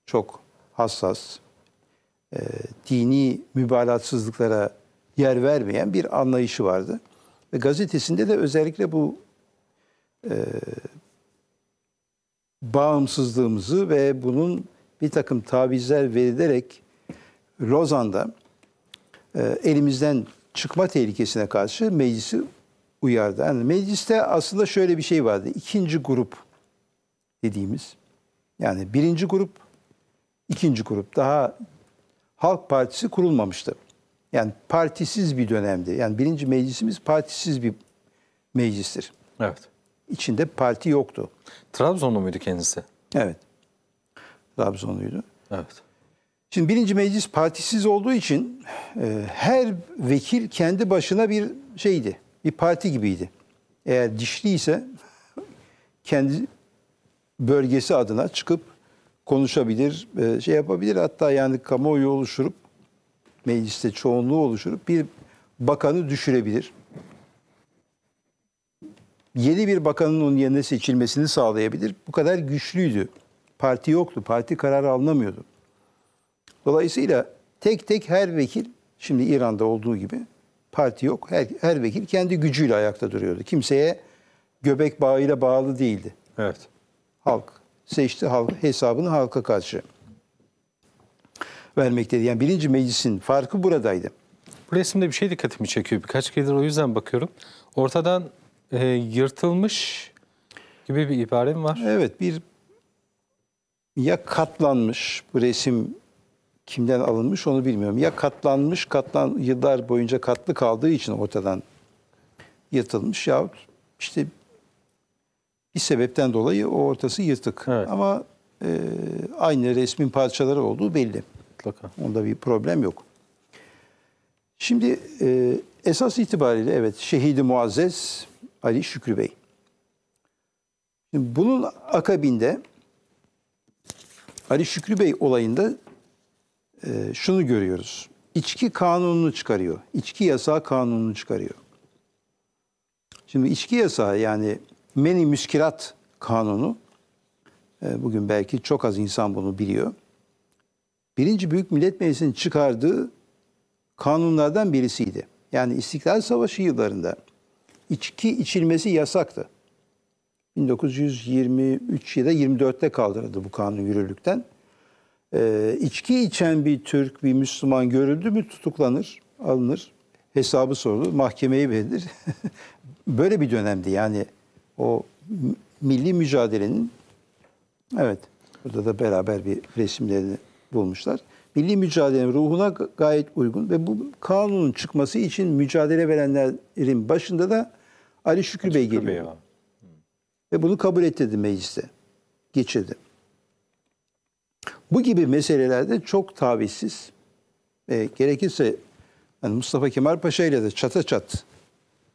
çok hassas, e, dini mübalatsızlıklara yer vermeyen bir anlayışı vardı. Ve gazetesinde de özellikle bu e, bağımsızlığımızı ve bunun bir takım tavizler verilerek Lozan'da e, elimizden çıkma tehlikesine karşı meclisi uyardı. Yani mecliste aslında şöyle bir şey vardı. İkinci grup dediğimiz yani birinci grup, ikinci grup daha Halk Partisi kurulmamıştı. Yani partisiz bir dönemdi. Yani birinci meclisimiz partisiz bir meclistir. Evet. İçinde parti yoktu. Trabzonlu muydu kendisi? Evet. Trabzonluydu. Evet. Şimdi birinci meclis partisiz olduğu için e, her vekil kendi başına bir şeydi. Bir parti gibiydi. Eğer dişliyse kendi bölgesi adına çıkıp konuşabilir, e, şey yapabilir. Hatta yani kamuoyu oluşturup mecliste çoğunluğu oluşturup bir bakanı düşürebilir. Yeni bir bakanın onun yerine seçilmesini sağlayabilir. Bu kadar güçlüydü parti yoktu. Parti kararı alınamıyordu. Dolayısıyla tek tek her vekil şimdi İran'da olduğu gibi parti yok. Her, her vekil kendi gücüyle ayakta duruyordu. Kimseye göbek bağıyla bağlı değildi. Evet. Halk seçti halk hesabını halka karşı vermekteydi. Yani birinci meclisin farkı buradaydı. Bu resimde bir şey dikkatimi çekiyor. Birkaç kere o yüzden bakıyorum. Ortadan e, yırtılmış gibi bir ibarem var. Evet bir ya katlanmış bu resim kimden alınmış onu bilmiyorum. Ya katlanmış, katlan yıllar boyunca katlı kaldığı için ortadan yırtılmış yahut işte bir sebepten dolayı o ortası yırtık. Evet. Ama e, aynı resmin parçaları olduğu belli. Mutlaka. Onda bir problem yok. Şimdi e, esas itibariyle evet şehidi muazzez Ali Şükrü Bey. Bunun akabinde Ali Şükrü Bey olayında e, şunu görüyoruz. İçki kanununu çıkarıyor. İçki yasağı kanununu çıkarıyor. Şimdi içki yasağı yani meni müskirat kanunu e, bugün belki çok az insan bunu biliyor. Birinci Büyük Millet Meclisi'nin çıkardığı kanunlardan birisiydi. Yani İstiklal Savaşı yıllarında içki içilmesi yasaktı. 1923 ya da 24'te kaldırıldı bu kanun yürürlükten e, içki içen bir Türk, bir Müslüman görüldü mü tutuklanır, alınır. Hesabı sorulur, mahkemeyi verilir. Böyle bir dönemdi yani o milli mücadelenin evet burada da beraber bir resimlerini bulmuşlar. Milli mücadelenin ruhuna gayet uygun ve bu kanunun çıkması için mücadele verenlerin başında da Ali Şükrü, Şükrü Bey geliyor. Bey ve bunu kabul ettirdi mecliste. Geçirdi. Bu gibi meselelerde çok tavizsiz. E, gerekirse yani Mustafa Kemal Paşa ile de çata çat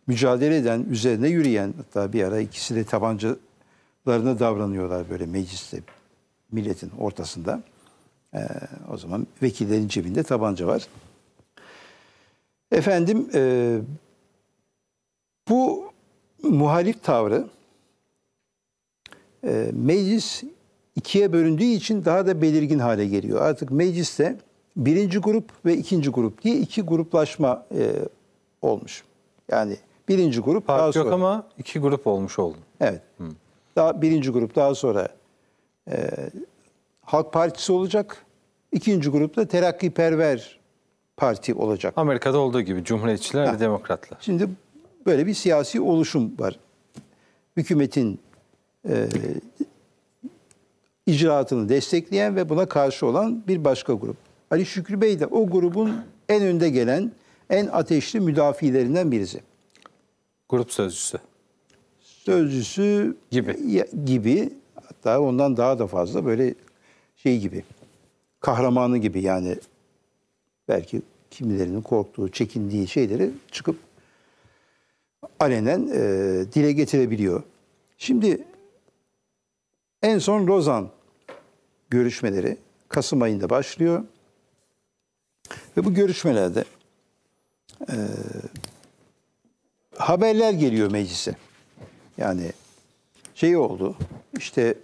mücadele eden, üzerine yürüyen hatta bir ara ikisi de tabancalarına davranıyorlar böyle mecliste milletin ortasında. E, o zaman vekillerin cebinde tabanca var. Efendim e, bu muhalif tavrı e, meclis ikiye bölündüğü için daha da belirgin hale geliyor. Artık mecliste birinci grup ve ikinci grup diye iki gruplaşma e, olmuş. Yani birinci grup Parti daha yok ama iki grup olmuş oldu. Evet. Hı. Daha birinci grup daha sonra e, Halk Partisi olacak. İkinci grupta Terakkiperver Parti olacak. Amerika'da olduğu gibi Cumhuriyetçiler ha. ve Demokratlar. Şimdi böyle bir siyasi oluşum var. Hükümetin e, icraatını destekleyen ve buna karşı olan bir başka grup. Ali Şükrü Bey de o grubun en önde gelen, en ateşli müdafilerinden birisi. Grup sözcüsü. Sözcüsü gibi. gibi hatta ondan daha da fazla böyle şey gibi. Kahramanı gibi yani belki kimilerinin korktuğu, çekindiği şeyleri çıkıp alenen e, dile getirebiliyor. Şimdi en son Lozan görüşmeleri Kasım ayında başlıyor. Ve bu görüşmelerde e, haberler geliyor meclise. Yani şey oldu, işte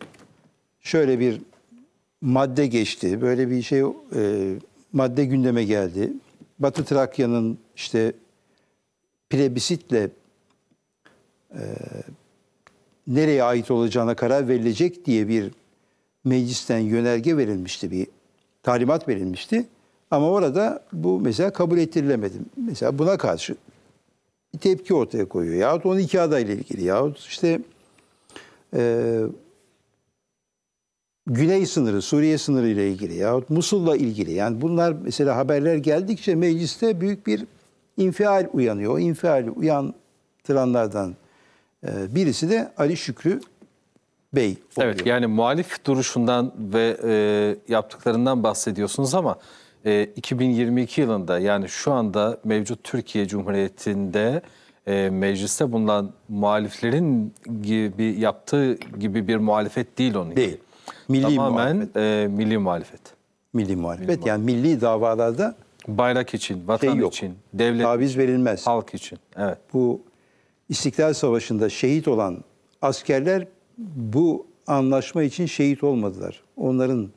şöyle bir madde geçti, böyle bir şey e, madde gündeme geldi. Batı Trakya'nın işte plebisitle e, nereye ait olacağına karar verilecek diye bir meclisten yönerge verilmişti bir talimat verilmişti. Ama orada bu mesela kabul ettirilemedi. Mesela buna karşı bir tepki ortaya koyuyor. Yahut 12 adayla ilgili yahut işte e, Güney sınırı, Suriye sınırı ile ilgili yahut Musul'la ilgili. Yani bunlar mesela haberler geldikçe mecliste büyük bir infial uyanıyor. O uyan uyandıranlardan e, birisi de Ali Şükrü bey oluyor. Evet yani muhalif duruşundan ve e, yaptıklarından bahsediyorsunuz ama e, 2022 yılında yani şu anda mevcut Türkiye Cumhuriyeti'nde e, mecliste bulunan muhaliflerin gibi yaptığı gibi bir muhalefet değil onun. Değil. Milli Tamamen muhalefet. E, milli muhalefet. Milli muhalefet. Milli yani muhalefet. milli davalarda bayrak için, vatan şey yok. için, devlet taviz verilmez. Halk için. Evet. Bu İstiklal Savaşı'nda şehit olan askerler bu anlaşma için şehit olmadılar. Onların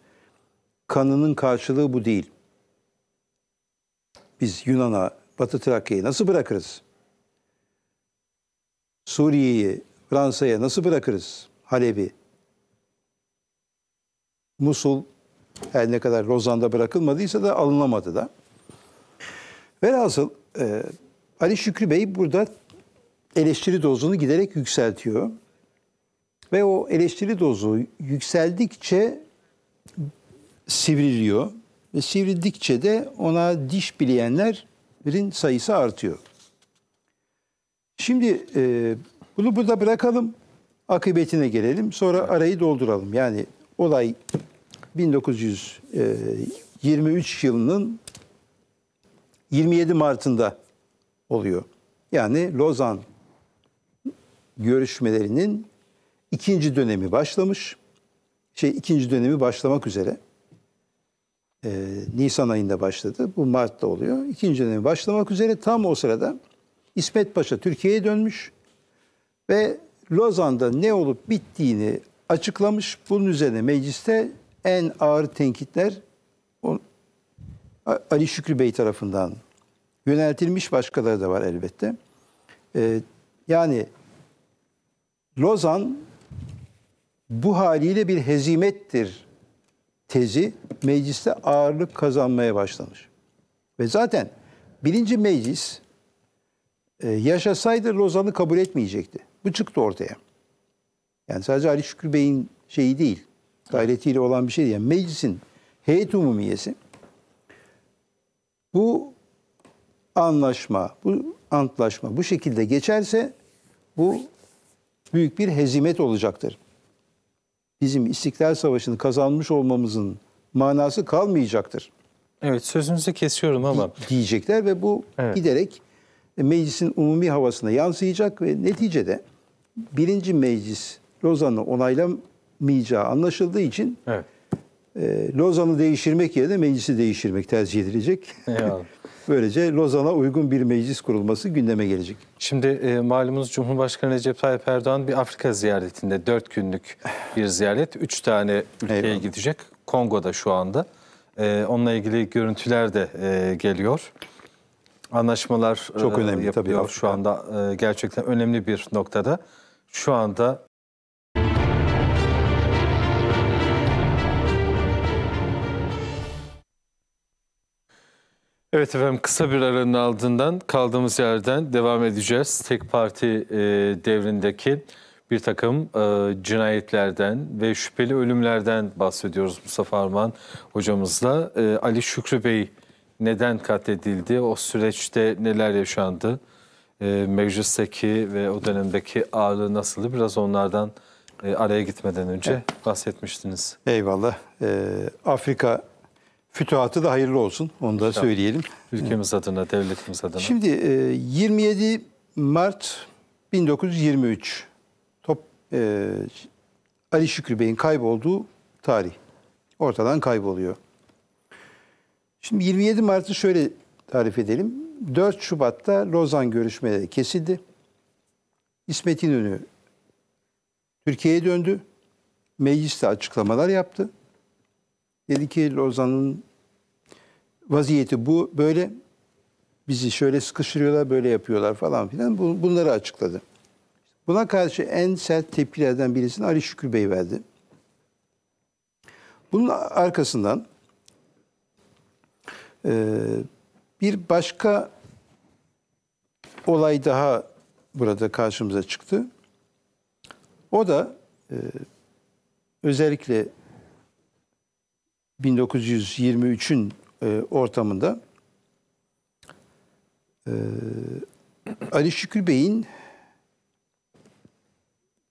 kanının karşılığı bu değil. Biz Yunan'a, Batı Trakya'yı nasıl bırakırız? Suriye'yi Fransa'ya nasıl bırakırız? Halep'i. Musul her ne kadar Lozan'da bırakılmadıysa da alınamadı da. Velhasıl e, Ali Şükrü Bey burada eleştiri dozunu giderek yükseltiyor. Ve o eleştiri dozu yükseldikçe sivriliyor. Ve sivrildikçe de ona diş bileyenlerin sayısı artıyor. Şimdi e, bunu burada bırakalım. Akıbetine gelelim. Sonra arayı dolduralım. Yani olay 1923 e, yılının 27 Mart'ında oluyor. Yani Lozan görüşmelerinin ikinci dönemi başlamış. Şey ikinci dönemi başlamak üzere. Ee, Nisan ayında başladı. Bu Mart'ta oluyor. İkinci dönemi başlamak üzere tam o sırada İsmet Paşa Türkiye'ye dönmüş ve Lozan'da ne olup bittiğini açıklamış. Bunun üzerine mecliste en ağır tenkitler Ali Şükrü Bey tarafından yöneltilmiş başkaları da var elbette. Ee, yani Lozan bu haliyle bir hezimettir tezi mecliste ağırlık kazanmaya başlamış. Ve zaten birinci meclis e, yaşasaydı Lozan'ı kabul etmeyecekti. Bu çıktı ortaya. Yani sadece Ali Şükrü Bey'in şeyi değil, gayretiyle olan bir şey değil. Yani meclisin heyet umumiyesi bu anlaşma, bu antlaşma bu şekilde geçerse bu büyük bir hezimet olacaktır bizim İstiklal Savaşı'nı kazanmış olmamızın manası kalmayacaktır. Evet sözünüzü kesiyorum ama. Diyecekler ve bu evet. giderek meclisin umumi havasına yansıyacak ve neticede birinci meclis Lozan'ı onaylamayacağı anlaşıldığı için evet. e, Lozan'ı değiştirmek yerine meclisi değiştirmek tercih edilecek. Eyvallah. Böylece Lozan'a uygun bir meclis kurulması gündeme gelecek. Şimdi e, malumunuz Cumhurbaşkanı Recep Tayyip Erdoğan bir Afrika ziyaretinde 4 günlük bir ziyaret. 3 tane ülkeye Eyvallah. gidecek. Kongo'da şu anda. E, onunla ilgili görüntüler de e, geliyor. Anlaşmalar çok e, önemli e, yapıyor tabii şu anda. E, gerçekten önemli bir noktada. Şu anda Evet efendim kısa bir aranın ardından kaldığımız yerden devam edeceğiz. Tek parti e, devrindeki bir takım e, cinayetlerden ve şüpheli ölümlerden bahsediyoruz Mustafa Arman hocamızla. E, Ali Şükrü Bey neden katledildi, o süreçte neler yaşandı, e, meclisteki ve o dönemdeki ağırlığı nasıldı biraz onlardan e, araya gitmeden önce bahsetmiştiniz. Eyvallah. E, Afrika Fütühatı da hayırlı olsun. Onu da söyleyelim. Ülkemiz adına, devletimiz adına. Şimdi 27 e, Mart 1923 top e, Ali Şükrü Bey'in kaybolduğu tarih. Ortadan kayboluyor. Şimdi 27 Mart'ı şöyle tarif edelim. 4 Şubat'ta Lozan görüşmeleri kesildi. İsmet İnönü Türkiye'ye döndü. Mecliste açıklamalar yaptı. Dedi ki Lozan'ın vaziyeti bu böyle bizi şöyle sıkıştırıyorlar böyle yapıyorlar falan filan bunları açıkladı. Buna karşı en sert tepkilerden birisini Ali Şükür Bey verdi. Bunun arkasından e, bir başka olay daha burada karşımıza çıktı. O da e, özellikle 1923'ün e, ortamında e, Ali Şükür Bey'in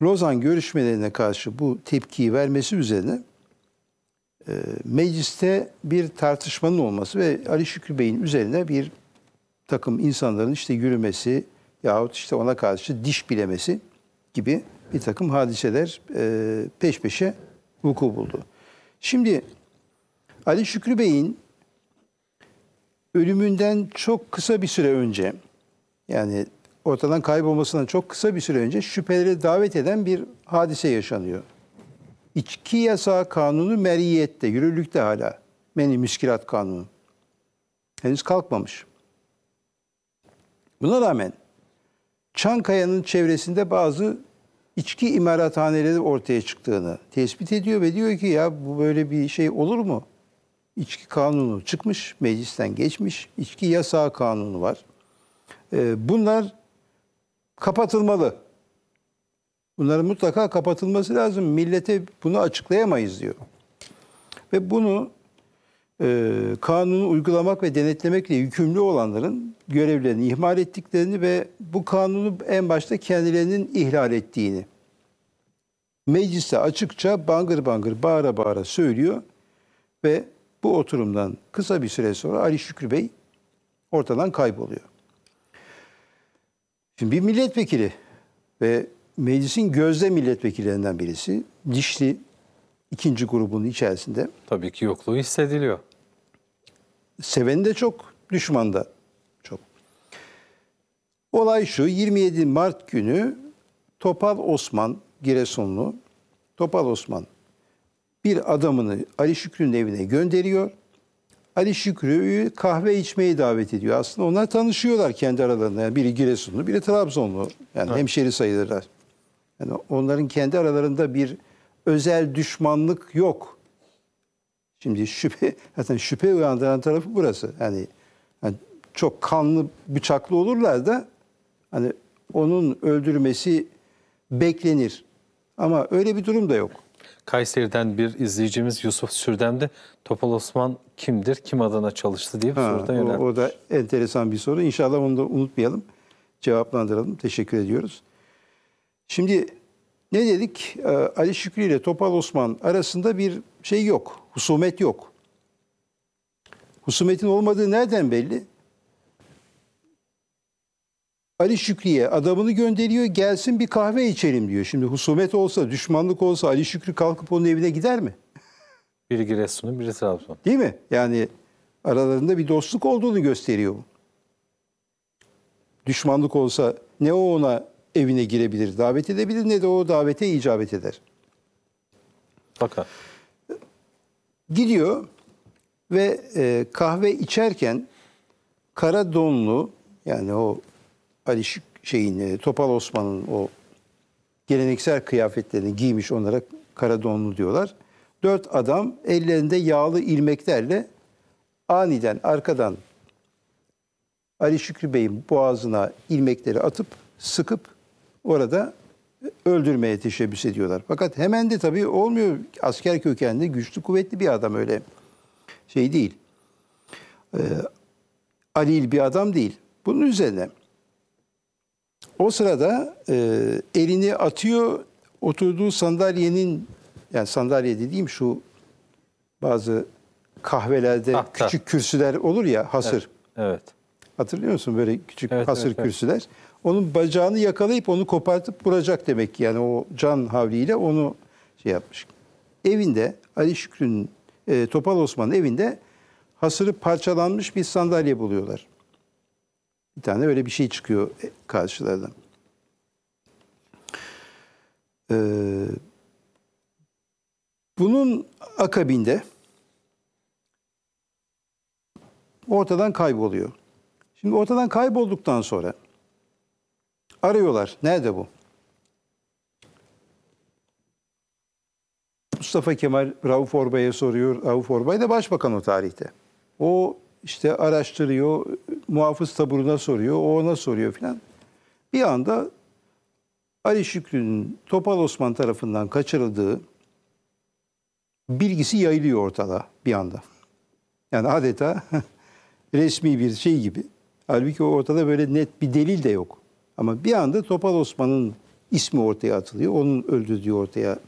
Lozan görüşmelerine karşı bu tepkiyi vermesi üzerine e, mecliste bir tartışmanın olması ve Ali Şükür Bey'in üzerine bir takım insanların işte yürümesi yahut işte ona karşı diş bilemesi gibi bir takım hadiseler e, peş peşe vuku buldu. Şimdi Ali Şükrü Bey'in ölümünden çok kısa bir süre önce yani ortadan kaybolmasından çok kısa bir süre önce şüphelere davet eden bir hadise yaşanıyor. İçki yasağı kanunu meriyette, yürürlükte hala. Meni müskilat kanunu. Henüz kalkmamış. Buna rağmen Çankaya'nın çevresinde bazı içki imarathaneleri ortaya çıktığını tespit ediyor ve diyor ki ya bu böyle bir şey olur mu? İçki kanunu çıkmış, meclisten geçmiş, İçki yasağı kanunu var. Ee, bunlar kapatılmalı. Bunların mutlaka kapatılması lazım. Millete bunu açıklayamayız diyor. Ve bunu e, kanunu uygulamak ve denetlemekle yükümlü olanların görevlerini ihmal ettiklerini ve bu kanunu en başta kendilerinin ihlal ettiğini Mecliste açıkça bangır bangır bağıra bağıra söylüyor ve bu oturumdan kısa bir süre sonra Ali Şükrü Bey ortadan kayboluyor. Şimdi bir milletvekili ve meclisin gözde milletvekillerinden birisi dişli ikinci grubun içerisinde. Tabii ki yokluğu hissediliyor. Seveni de çok, düşman da çok. Olay şu 27 Mart günü Topal Osman Giresunlu Topal Osman bir adamını Ali Şükrü'nün evine gönderiyor. Ali Şükrü'yü kahve içmeye davet ediyor. Aslında onlar tanışıyorlar kendi aralarında. Yani biri Giresunlu, biri Trabzonlu. Yani evet. hemşeri sayılırlar. Yani onların kendi aralarında bir özel düşmanlık yok. Şimdi şüphe, zaten şüphe uyandıran tarafı burası. Yani, yani çok kanlı, bıçaklı olurlar da hani onun öldürmesi beklenir. Ama öyle bir durum da yok. Kayseri'den bir izleyicimiz Yusuf Sürdemdi. Topal Osman kimdir, kim adına çalıştı diye bir soruda yönelmiş. o da enteresan bir soru. İnşallah onu da unutmayalım, cevaplandıralım. Teşekkür ediyoruz. Şimdi ne dedik? Ee, Ali Şükrü ile Topal Osman arasında bir şey yok, husumet yok. Husumetin olmadığı nereden belli? Ali Şükrü'ye adamını gönderiyor gelsin bir kahve içelim diyor. Şimdi husumet olsa, düşmanlık olsa Ali Şükrü kalkıp onun evine gider mi? Biri Giresun'un biri Trabzon. Değil mi? Yani aralarında bir dostluk olduğunu gösteriyor Düşmanlık olsa ne o ona evine girebilir, davet edebilir ne de o davete icabet eder. Fakat gidiyor ve e, kahve içerken kara donlu yani o Ali şeyin Topal Osman'ın o geleneksel kıyafetlerini giymiş onlara karadonlu diyorlar. Dört adam ellerinde yağlı ilmeklerle aniden arkadan Ali Şükrü Bey'in boğazına ilmekleri atıp sıkıp orada öldürmeye teşebbüs ediyorlar. Fakat hemen de tabii olmuyor. Asker kökenli, güçlü, kuvvetli bir adam öyle şey değil. Ee, alil bir adam değil. Bunun üzerine o sırada e, elini atıyor oturduğu sandalyenin yani sandalye dediğim şu bazı kahvelerde ah, Tahta. küçük kürsüler olur ya hasır. Evet. evet. Hatırlıyor musun böyle küçük evet, hasır evet, kürsüler? Evet. Onun bacağını yakalayıp onu kopartıp vuracak demek ki. Yani o can havliyle onu şey yapmış. Evinde Ali Şükrü'nün e, Topal Osman'ın evinde hasırı parçalanmış bir sandalye buluyorlar. Bir tane öyle bir şey çıkıyor karşılarına. Ee, bunun akabinde ortadan kayboluyor. Şimdi ortadan kaybolduktan sonra arıyorlar. Nerede bu? Mustafa Kemal Rauf Orbay'a soruyor. Rauf Orbay da başbakan o tarihte. O işte araştırıyor, muhafız taburuna soruyor, o ona soruyor filan. Bir anda Ali Şükrü'nün Topal Osman tarafından kaçırıldığı bilgisi yayılıyor ortada bir anda. Yani adeta resmi bir şey gibi. Halbuki ortada böyle net bir delil de yok. Ama bir anda Topal Osman'ın ismi ortaya atılıyor. Onun öldürdüğü ortaya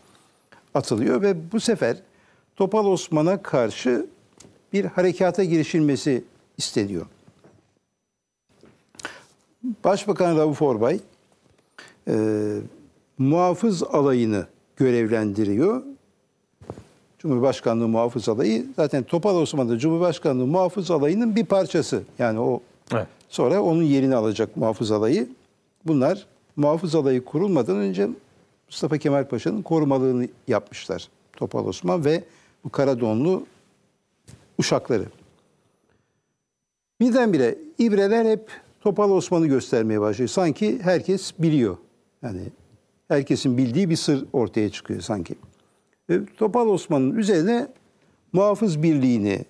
atılıyor ve bu sefer Topal Osman'a karşı bir harekata girişilmesi isteniyor. Başbakan Rauf Orbay e, muhafız alayını görevlendiriyor. Cumhurbaşkanlığı muhafız alayı zaten Topal Osman'da Cumhurbaşkanlığı muhafız alayının bir parçası. Yani o evet. sonra onun yerini alacak muhafız alayı. Bunlar muhafız alayı kurulmadan önce Mustafa Kemal Paşa'nın korumalığını yapmışlar. Topal Osman ve bu Karadonlu uşakları. Birdenbire ibreler hep Topal Osman'ı göstermeye başlıyor. Sanki herkes biliyor. Yani herkesin bildiği bir sır ortaya çıkıyor sanki. E, Topal Osman'ın üzerine muhafız birliğini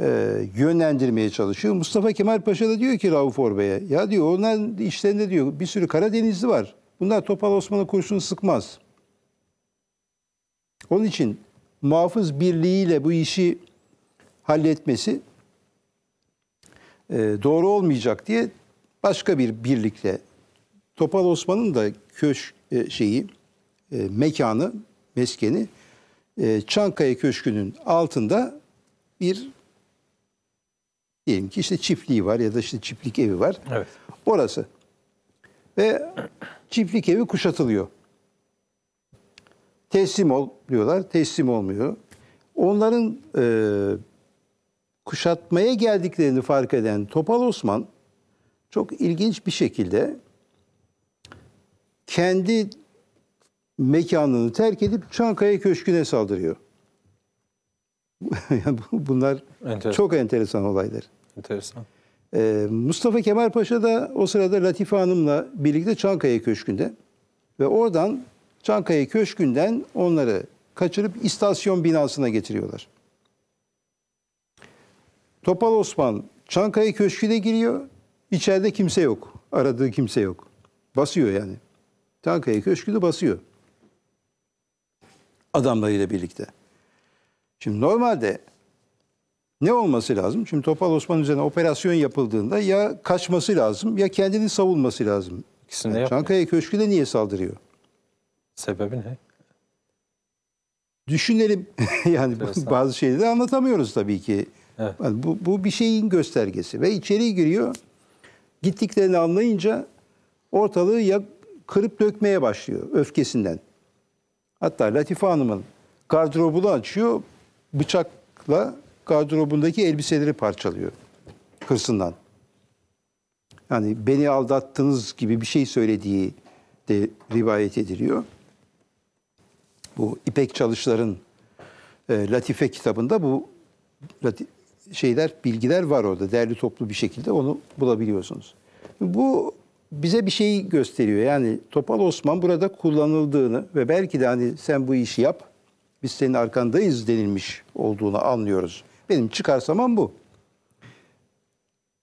e, yönlendirmeye çalışıyor. Mustafa Kemal Paşa da diyor ki Rauf Orbay'a ya diyor onların işlerinde diyor bir sürü Karadenizli var. Bunlar Topal Osman'a kurşun sıkmaz. Onun için muhafız birliğiyle bu işi halletmesi e, doğru olmayacak diye başka bir birlikte Topal Osman'ın da köş e, şeyi e, mekanı meskeni e, Çankaya Köşkü'nün altında bir diyelim ki işte çiftliği var ya da işte çiftlik evi var. Evet. Orası. Ve çiftlik evi kuşatılıyor. Teslim ol diyorlar. Teslim olmuyor. Onların e, kuşatmaya geldiklerini fark eden Topal Osman çok ilginç bir şekilde kendi mekanını terk edip Çankaya Köşkü'ne saldırıyor. Bunlar enteresan. çok enteresan olaylar. Enteresan. Ee, Mustafa Kemal Paşa da o sırada Latife Hanım'la birlikte Çankaya Köşkü'nde ve oradan Çankaya Köşkü'nden onları kaçırıp istasyon binasına getiriyorlar. Topal Osman Çankaya Köşkü'ne giriyor. İçeride kimse yok. Aradığı kimse yok. Basıyor yani. Çankaya Köşkü'nü basıyor. Adamlarıyla birlikte. Şimdi normalde ne olması lazım? Şimdi Topal Osman üzerine operasyon yapıldığında ya kaçması lazım ya kendini savunması lazım. İkisini yani Çankaya Köşkü'ne niye saldırıyor? Sebebi ne? Düşünelim. yani Enteresan. bazı şeyleri anlatamıyoruz tabii ki Evet. bu, bu bir şeyin göstergesi ve içeri giriyor. Gittiklerini anlayınca ortalığı ya kırıp dökmeye başlıyor öfkesinden. Hatta Latife Hanım'ın gardırobunu açıyor, bıçakla gardırobundaki elbiseleri parçalıyor hırsından. Yani beni aldattınız gibi bir şey söylediği de rivayet ediliyor. Bu İpek Çalışlar'ın e, Latife kitabında bu şeyler, bilgiler var orada. Değerli toplu bir şekilde onu bulabiliyorsunuz. Bu bize bir şey gösteriyor. Yani Topal Osman burada kullanıldığını ve belki de hani sen bu işi yap, biz senin arkandayız denilmiş olduğunu anlıyoruz. Benim çıkarsamam bu.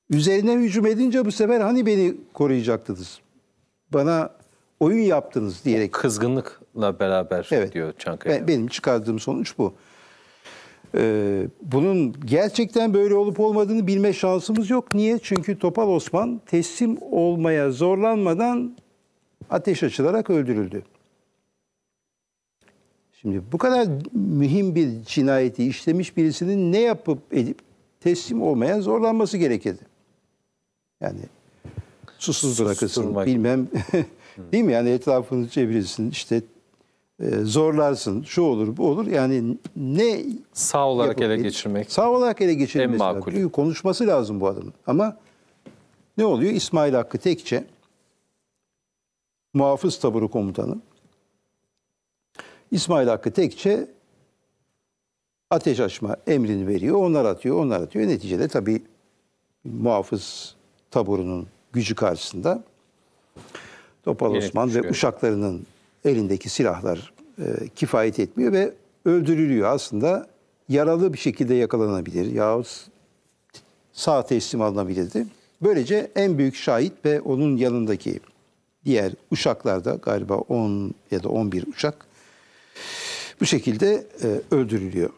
Üzerine hücum edince bu sefer hani beni koruyacaktınız? Bana oyun yaptınız diyerek. O kızgınlıkla beraber evet. diyor Çankaya. Ben, benim çıkardığım sonuç bu. Ee, bunun gerçekten böyle olup olmadığını bilme şansımız yok. Niye? Çünkü Topal Osman teslim olmaya zorlanmadan ateş açılarak öldürüldü. Şimdi bu kadar mühim bir cinayeti işlemiş birisinin ne yapıp edip teslim olmaya zorlanması gerekirdi. Yani susuz bırakırsın bilmem değil mi yani etrafını çevirirsin işte e, zorlarsın, şu olur, bu olur. Yani ne sağ olarak yapıp, ele geçirmek. Sağ olarak ele geçirilmesi lazım. konuşması lazım bu adamın. Ama ne oluyor? İsmail Hakkı Tekçe muhafız taburu komutanı. İsmail Hakkı Tekçe ateş açma emrini veriyor. Onlar atıyor, onlar atıyor. Neticede tabii muhafız taburunun gücü karşısında Topal Yine Osman düşüyor. ve uşaklarının elindeki silahlar e, kifayet etmiyor ve öldürülüyor aslında yaralı bir şekilde yakalanabilir yahut sağ teslim alınabilirdi. Böylece en büyük şahit ve onun yanındaki diğer uçaklarda galiba 10 ya da 11 uçak bu şekilde e, öldürülüyor.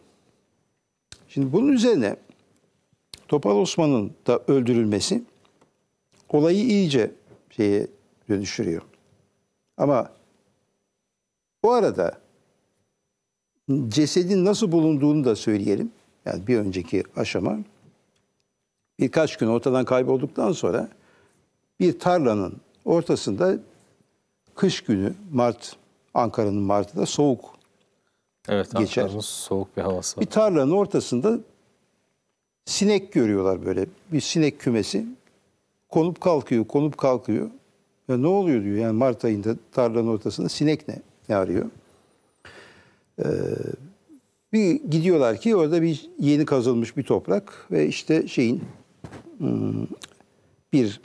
Şimdi bunun üzerine Topal Osman'ın da öldürülmesi olayı iyice şeye dönüştürüyor. Ama bu arada cesedin nasıl bulunduğunu da söyleyelim. Yani bir önceki aşama birkaç gün ortadan kaybolduktan sonra bir tarlanın ortasında kış günü Mart Ankara'nın Mart'ta soğuk evet, Ankara'nın soğuk bir havası var. Bir tarlanın ortasında sinek görüyorlar böyle. Bir sinek kümesi konup kalkıyor, konup kalkıyor. Ya ne oluyor diyor yani Mart ayında tarlanın ortasında sinek ne? ne arıyor. Ee, bir gidiyorlar ki orada bir yeni kazılmış bir toprak ve işte şeyin hmm, bir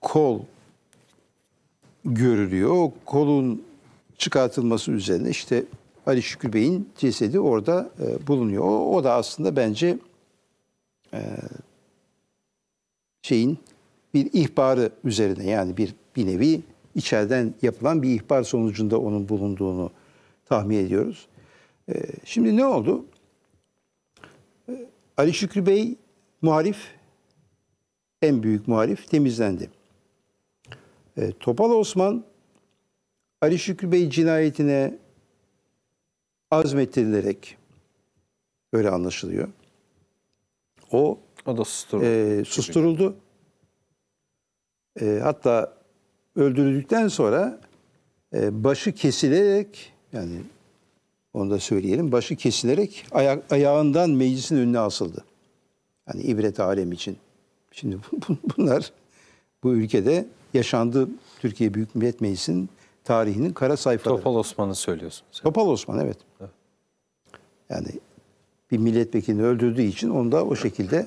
kol görülüyor. O kolun çıkartılması üzerine işte Ali Şükrü Bey'in cesedi orada e, bulunuyor. O, o da aslında bence e, şeyin bir ihbarı üzerine yani bir bir nevi içeriden yapılan bir ihbar sonucunda onun bulunduğunu tahmin ediyoruz. Ee, şimdi ne oldu? Ee, Ali Şükrü Bey muhalif, en büyük muhalif temizlendi. Ee, Topal Osman Ali Şükrü Bey cinayetine azmettirilerek öyle anlaşılıyor. O o da susturuldu. E, susturuldu. E, hatta öldürüldükten sonra e, başı kesilerek yani onu da söyleyelim başı kesilerek aya, ayağından meclisin önüne asıldı. Yani ibret alem için. Şimdi bunlar bu ülkede yaşandı Türkiye Büyük Millet Meclisi'nin tarihinin kara sayfaları. Topal Osman'ı söylüyorsun Yani. Topal Osman evet. evet. Yani bir milletvekilini öldürdüğü için onu da o şekilde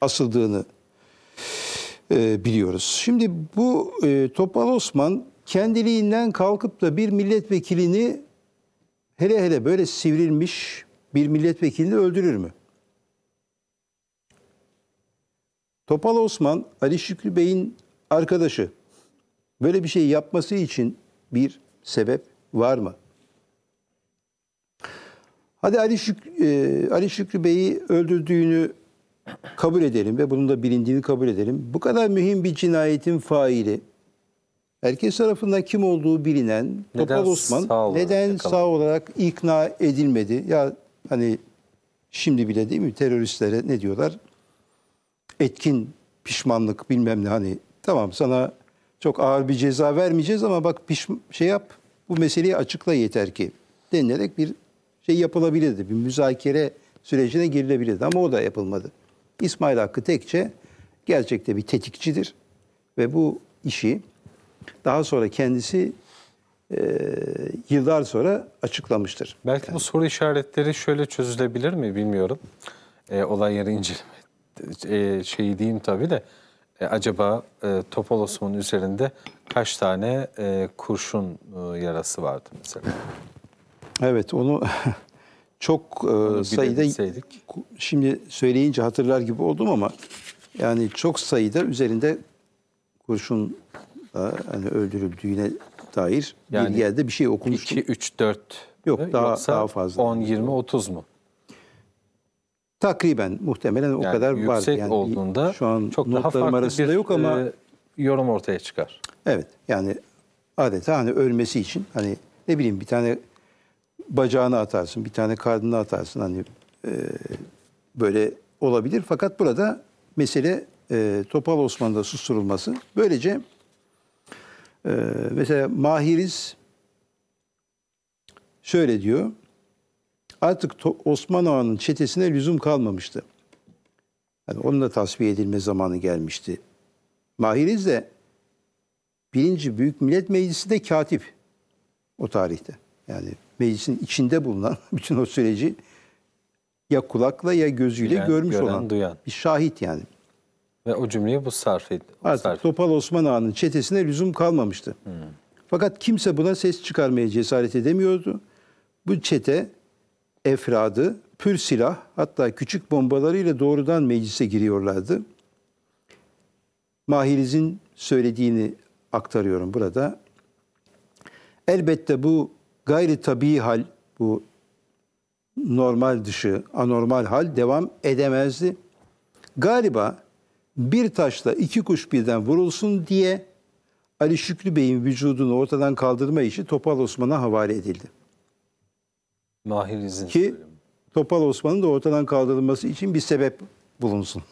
asıldığını e, biliyoruz. Şimdi bu e, Topal Osman kendiliğinden kalkıp da bir milletvekilini hele hele böyle sivrilmiş bir milletvekilini öldürür mü? Topal Osman, Ali Şükrü Bey'in arkadaşı. Böyle bir şey yapması için bir sebep var mı? Hadi Ali Şükrü, e, Ali Şükrü Bey'i öldürdüğünü kabul edelim ve bunun da bilindiğini kabul edelim. Bu kadar mühim bir cinayetin faili herkes tarafından kim olduğu bilinen neden Topal Osman sağ neden sağ olarak ikna edilmedi? Ya hani şimdi bile değil mi teröristlere ne diyorlar? Etkin pişmanlık bilmem ne hani tamam sana çok ağır bir ceza vermeyeceğiz ama bak pişman, şey yap bu meseleyi açıkla yeter ki denilerek bir şey yapılabilirdi. Bir müzakere sürecine girilebilirdi ama o da yapılmadı. İsmail Hakkı Tekçe gerçekte bir tetikçidir. Ve bu işi daha sonra kendisi e, yıllar sonra açıklamıştır. Belki yani. bu soru işaretleri şöyle çözülebilir mi bilmiyorum. E, olay yeri inceleme e, şeyi diyeyim tabii de e, acaba e, Topal Osman'ın üzerinde kaç tane e, kurşun e, yarası vardı mesela? Evet onu çok e, sayıda şimdi söyleyince hatırlar gibi oldum ama yani çok sayıda üzerinde kurşun hani öldürüldüğüne dair yani bir yerde bir şey okumuştum. 2 3 4 yok daha Yoksa daha fazla. 10 20 30 mu? Takriben muhtemelen o yani kadar var. yani olduğunda şu an çok notlarım daha farklı arasında bir, yok ama e, yorum ortaya çıkar. Evet yani adeta hani ölmesi için hani ne bileyim bir tane bacağını atarsın, bir tane karnını atarsın. Hani e, böyle olabilir. Fakat burada mesele e, Topal Osman'da susturulması. Böylece e, mesela Mahiriz şöyle diyor. Artık Osman Ağa'nın çetesine lüzum kalmamıştı. Yani onun da tasfiye edilme zamanı gelmişti. Mahiriz de birinci Büyük Millet Meclisi de katip o tarihte. Yani meclisin içinde bulunan bütün o süreci ya kulakla ya gözüyle Bilen, görmüş gören, olan duyan. bir şahit yani. Ve o cümleyi bu sarf etti. Artık sarf. Topal Osman Ağa'nın çetesine lüzum kalmamıştı. Hmm. Fakat kimse buna ses çıkarmaya cesaret edemiyordu. Bu çete efradı pür silah hatta küçük bombalarıyla doğrudan meclise giriyorlardı. Mahiriz'in söylediğini aktarıyorum burada. Elbette bu gayri tabii hal bu normal dışı anormal hal devam edemezdi. Galiba bir taşla iki kuş birden vurulsun diye Ali Şükrü Bey'in vücudunu ortadan kaldırma işi Topal Osman'a havale edildi. Mahir izin. Ki Topal Osman'ın da ortadan kaldırılması için bir sebep bulunsun.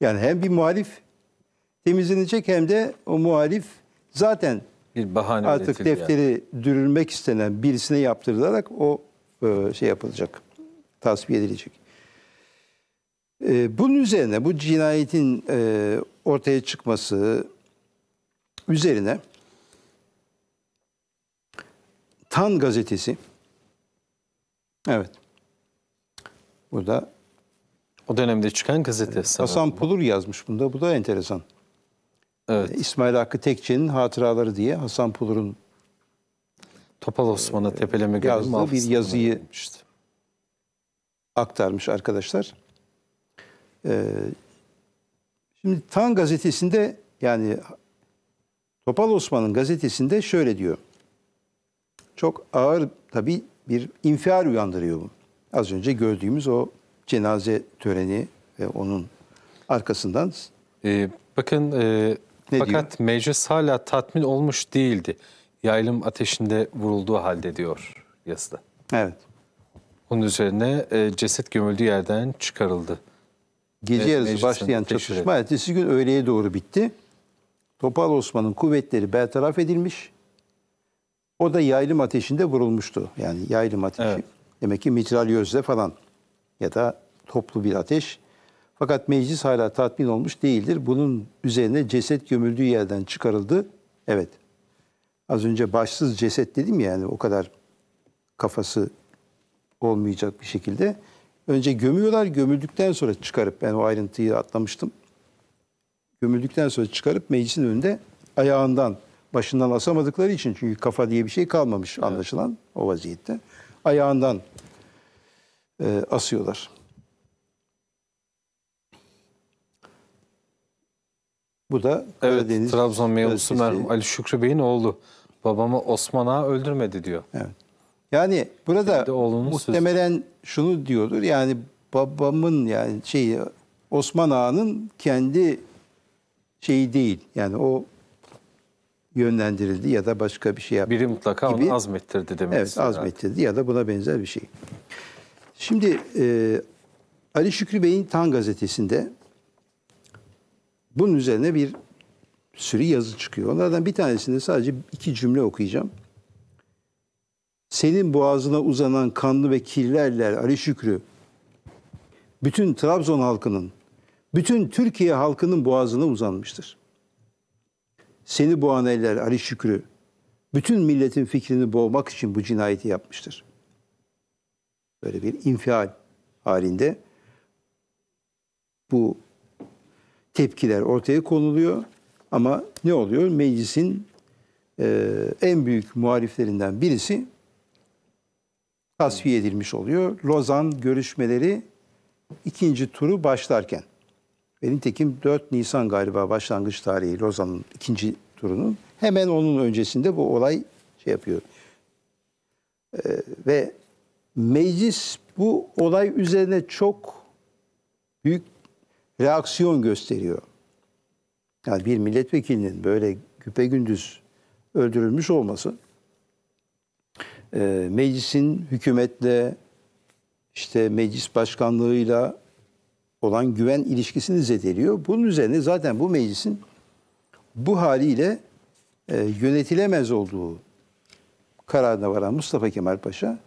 Yani hem bir muhalif temizlenecek hem de o muhalif zaten bir bahane artık defteri yani. dürülmek istenen birisine yaptırılarak o e, şey yapılacak, tasfiye edilecek. E, bunun üzerine bu cinayetin e, ortaya çıkması üzerine Tan gazetesi evet burada o dönemde çıkan gazete. Hasan Pulur yazmış bunda. Bu da enteresan. Evet. E, İsmail Hakkı Tekçe'nin Hatıraları diye Hasan Pulur'un Topal Osman'ı e, tepeleme yazdığı bir yazıyı vermişti. aktarmış arkadaşlar. Ee, şimdi Tan gazetesinde yani Topal Osman'ın gazetesinde şöyle diyor. Çok ağır tabi bir infial uyandırıyor bu. Az önce gördüğümüz o cenaze töreni ve onun arkasından. Ee, bakın e, ne Fakat diyor? meclis hala tatmin olmuş değildi. Yaylım ateşinde vurulduğu halde diyor yazıda. Evet. Onun üzerine e, ceset gömüldüğü yerden çıkarıldı. Gece Ve yarısı başlayan çatışma ertesi gün öğleye doğru bitti. Topal Osman'ın kuvvetleri bertaraf edilmiş. O da yaylım ateşinde vurulmuştu. Yani yaylım ateşi. Evet. Demek ki mitralyözle falan ya da toplu bir ateş fakat meclis hala tatmin olmuş değildir. Bunun üzerine ceset gömüldüğü yerden çıkarıldı. Evet. Az önce başsız ceset dedim ya yani o kadar kafası olmayacak bir şekilde. Önce gömüyorlar, gömüldükten sonra çıkarıp, ben o ayrıntıyı atlamıştım. Gömüldükten sonra çıkarıp meclisin önünde ayağından, başından asamadıkları için çünkü kafa diye bir şey kalmamış anlaşılan evet. o vaziyette. Ayağından e, asıyorlar. Bu da evet, Karadeniz. Trabzon mevzusu merhum Ali Şükrü Bey'in oğlu. Babamı Osman Ağa öldürmedi diyor. Evet. Yani burada muhtemelen sözü. şunu diyordur. Yani babamın yani şeyi Osman Ağa'nın kendi şeyi değil. Yani o yönlendirildi ya da başka bir şey yaptı. Biri mutlaka gibi. onu azmettirdi demek Evet azmettirdi ya da buna benzer bir şey. Şimdi e, Ali Şükrü Bey'in Tan gazetesinde bunun üzerine bir sürü yazı çıkıyor. Onlardan bir tanesini sadece iki cümle okuyacağım. Senin boğazına uzanan kanlı ve kirli eller Ali Şükrü, bütün Trabzon halkının, bütün Türkiye halkının boğazına uzanmıştır. Seni boğan eller Ali Şükrü, bütün milletin fikrini boğmak için bu cinayeti yapmıştır. Böyle bir infial halinde bu tepkiler ortaya konuluyor. Ama ne oluyor? Meclisin e, en büyük muhaliflerinden birisi tasfiye edilmiş oluyor. Lozan görüşmeleri ikinci turu başlarken. Ve nitekim 4 Nisan galiba başlangıç tarihi Lozan'ın ikinci turunun. Hemen onun öncesinde bu olay şey yapıyor. Ee, ve meclis bu olay üzerine çok büyük reaksiyon gösteriyor. Yani bir milletvekilinin böyle gündüz öldürülmüş olması e, meclisin hükümetle işte meclis başkanlığıyla olan güven ilişkisini zedeliyor. Bunun üzerine zaten bu meclisin bu haliyle e, yönetilemez olduğu kararına varan Mustafa Kemal Paşa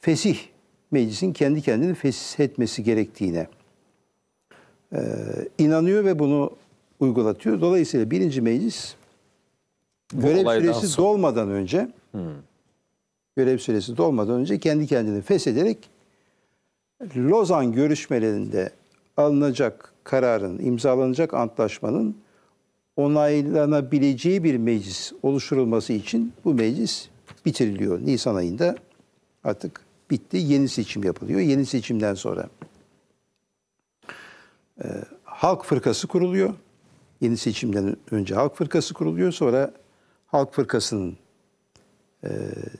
fesih meclisin kendi kendini fesih etmesi gerektiğine e, inanıyor ve bunu uygulatıyor. Dolayısıyla birinci meclis görev süresi sonra. dolmadan önce hmm. görev süresi dolmadan önce kendi kendini feshederek Lozan görüşmelerinde alınacak kararın, imzalanacak antlaşmanın onaylanabileceği bir meclis oluşturulması için bu meclis bitiriliyor. Nisan ayında artık bitti. Yeni seçim yapılıyor. Yeni seçimden sonra e, Halk Fırkası kuruluyor. Yeni seçimden önce Halk Fırkası kuruluyor. Sonra Halk Fırkası'nın e,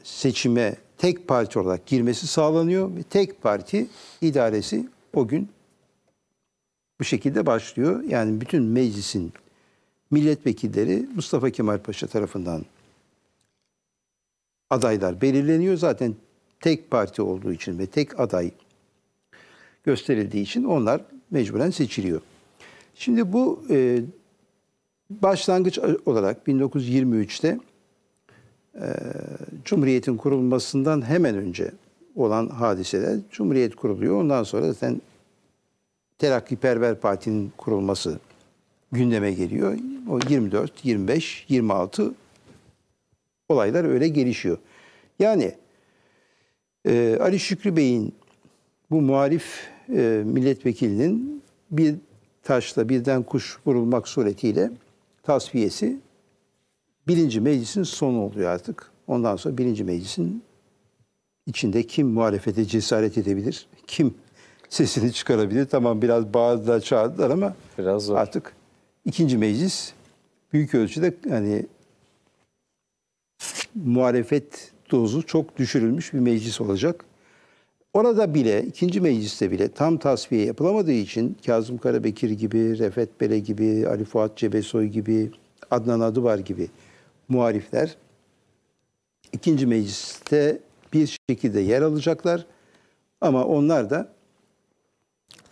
seçime tek parti olarak girmesi sağlanıyor ve tek parti idaresi o gün bu şekilde başlıyor. Yani bütün meclisin milletvekilleri Mustafa Kemal Paşa tarafından adaylar belirleniyor. Zaten tek parti olduğu için ve tek aday gösterildiği için onlar mecburen seçiliyor. Şimdi bu e, başlangıç olarak 1923'te e, Cumhuriyet'in kurulmasından hemen önce olan hadiseler Cumhuriyet kuruluyor. Ondan sonra zaten Terakkiperver Parti'nin kurulması gündeme geliyor. O 24, 25, 26 olaylar öyle gelişiyor. Yani e, Ali Şükrü Bey'in bu muhalif e, milletvekilinin bir taşla birden kuş vurulmak suretiyle tasfiyesi birinci meclisin sonu oluyor artık. Ondan sonra birinci meclisin içinde kim muhalefete cesaret edebilir, kim sesini çıkarabilir. Tamam biraz bağırdılar çağırdılar ama biraz zor. artık ikinci meclis büyük ölçüde hani muhalefet dozu çok düşürülmüş bir meclis olacak. Orada bile, ikinci mecliste bile tam tasfiye yapılamadığı için Kazım Karabekir gibi, Refet Bele gibi, Ali Fuat Cebesoy gibi, Adnan Adıvar gibi muhalifler ikinci mecliste bir şekilde yer alacaklar. Ama onlar da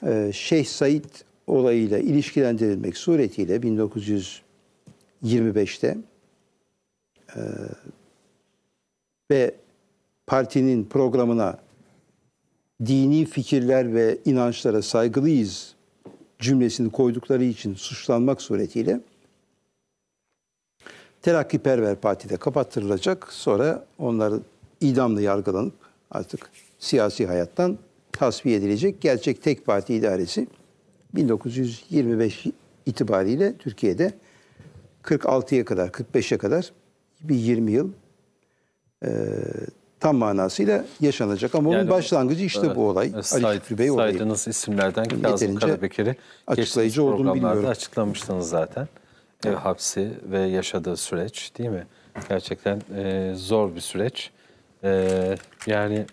e, Şeyh Said olayıyla ilişkilendirilmek suretiyle 1925'te e, ve partinin programına dini fikirler ve inançlara saygılıyız cümlesini koydukları için suçlanmak suretiyle Terakkiperver Parti'de kapattırılacak. Sonra onlar idamla yargılanıp artık siyasi hayattan tasfiye edilecek. Gerçek tek parti idaresi 1925 itibariyle Türkiye'de 46'ya kadar, 45'e kadar bir 20 yıl e, tam manasıyla yaşanacak. Ama yani, onun başlangıcı işte bu olay. Say, Ali Şükrü Bey olayı. Saydığınız isimlerden Kazım Karabekir'i açıklayıcı olduğunu bilmiyorum. açıklamıştınız zaten. E, evet. hapsi ve yaşadığı süreç değil mi? Gerçekten e, zor bir süreç. E, yani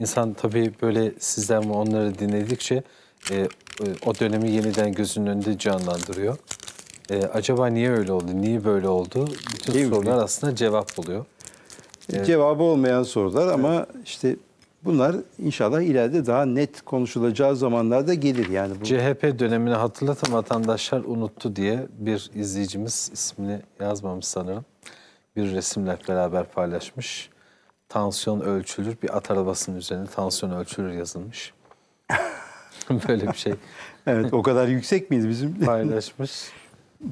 insan tabii böyle sizden ve onları dinledikçe e, e o dönemi yeniden gözünün önünde canlandırıyor. E, acaba niye öyle oldu, niye böyle oldu? Bütün değil sorular mi? aslında cevap buluyor. Evet. Cevabı olmayan sorular ama evet. işte bunlar inşallah ileride daha net konuşulacağı zamanlarda gelir yani. Bu... CHP dönemini hatırlatın vatandaşlar unuttu diye bir izleyicimiz ismini yazmamış sanırım. Bir resimle beraber paylaşmış. Tansiyon ölçülür bir at arabasının üzerine tansiyon ölçülür yazılmış. Böyle bir şey. evet o kadar yüksek miyiz bizim? Paylaşmış.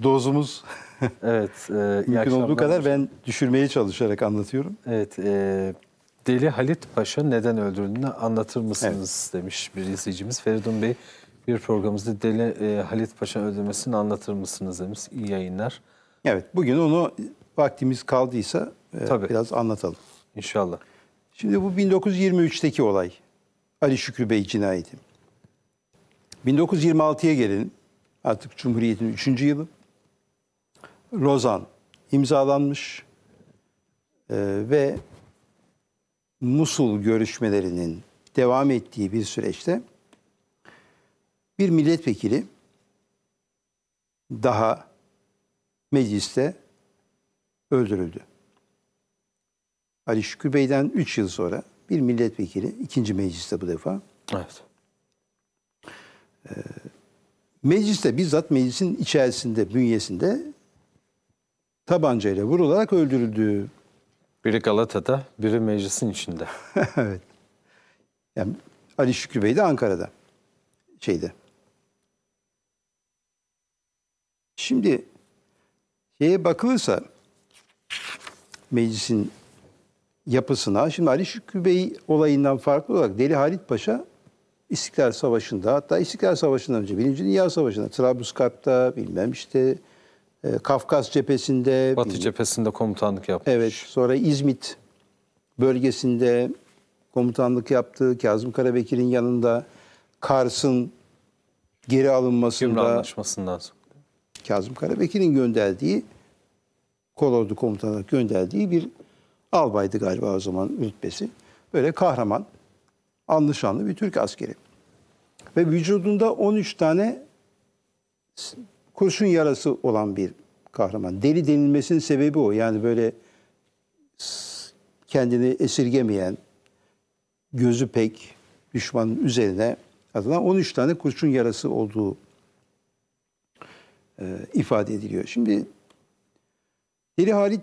Dozumuz evet. E, Mümkün akşamlar. olduğu kadar ben düşürmeye çalışarak anlatıyorum. Evet. E, Deli Halit Paşa neden öldürüldüğünü anlatır mısınız evet. demiş bir izleyicimiz. Feridun Bey bir programımızda Deli e, Halit Paşa öldürmesini anlatır mısınız demiş. İyi yayınlar. Evet. Bugün onu vaktimiz kaldıysa e, biraz anlatalım. İnşallah. Şimdi bu 1923'teki olay. Ali Şükrü Bey cinayeti. 1926'ya gelin, Artık Cumhuriyet'in 3. yılı. Rozan imzalanmış e, ve Musul görüşmelerinin devam ettiği bir süreçte bir milletvekili daha mecliste öldürüldü. Ali Şükür Bey'den 3 yıl sonra bir milletvekili, ikinci mecliste bu defa. Evet. E, mecliste bizzat meclisin içerisinde, bünyesinde tabancayla vurularak öldürüldü. Biri Galata'da, biri meclisin içinde. evet. Yani Ali Şükrü Bey de Ankara'da. Şeyde. Şimdi şeye bakılırsa meclisin yapısına. Şimdi Ali Şükrü Bey olayından farklı olarak Deli Halit Paşa İstiklal Savaşı'nda hatta İstiklal Savaşı'ndan önce Birinci Dünya Savaşı'nda Trablusgarp'ta bilmem işte ee, Kafkas cephesinde... Batı cephesinde komutanlık yaptı. Evet, sonra İzmit bölgesinde komutanlık yaptı. Kazım Karabekir'in yanında Kars'ın geri alınmasında... Gümrü anlaşmasından sonra. Kazım Karabekir'in gönderdiği, kolordu komutanı gönderdiği bir albaydı galiba o zaman rütbesi. Böyle kahraman, anlışanlı bir Türk askeri. Ve vücudunda 13 tane kurşun yarası olan bir kahraman. Deli denilmesinin sebebi o. Yani böyle kendini esirgemeyen, gözü pek düşmanın üzerine atılan 13 tane kurşun yarası olduğu e, ifade ediliyor. Şimdi Deli Halit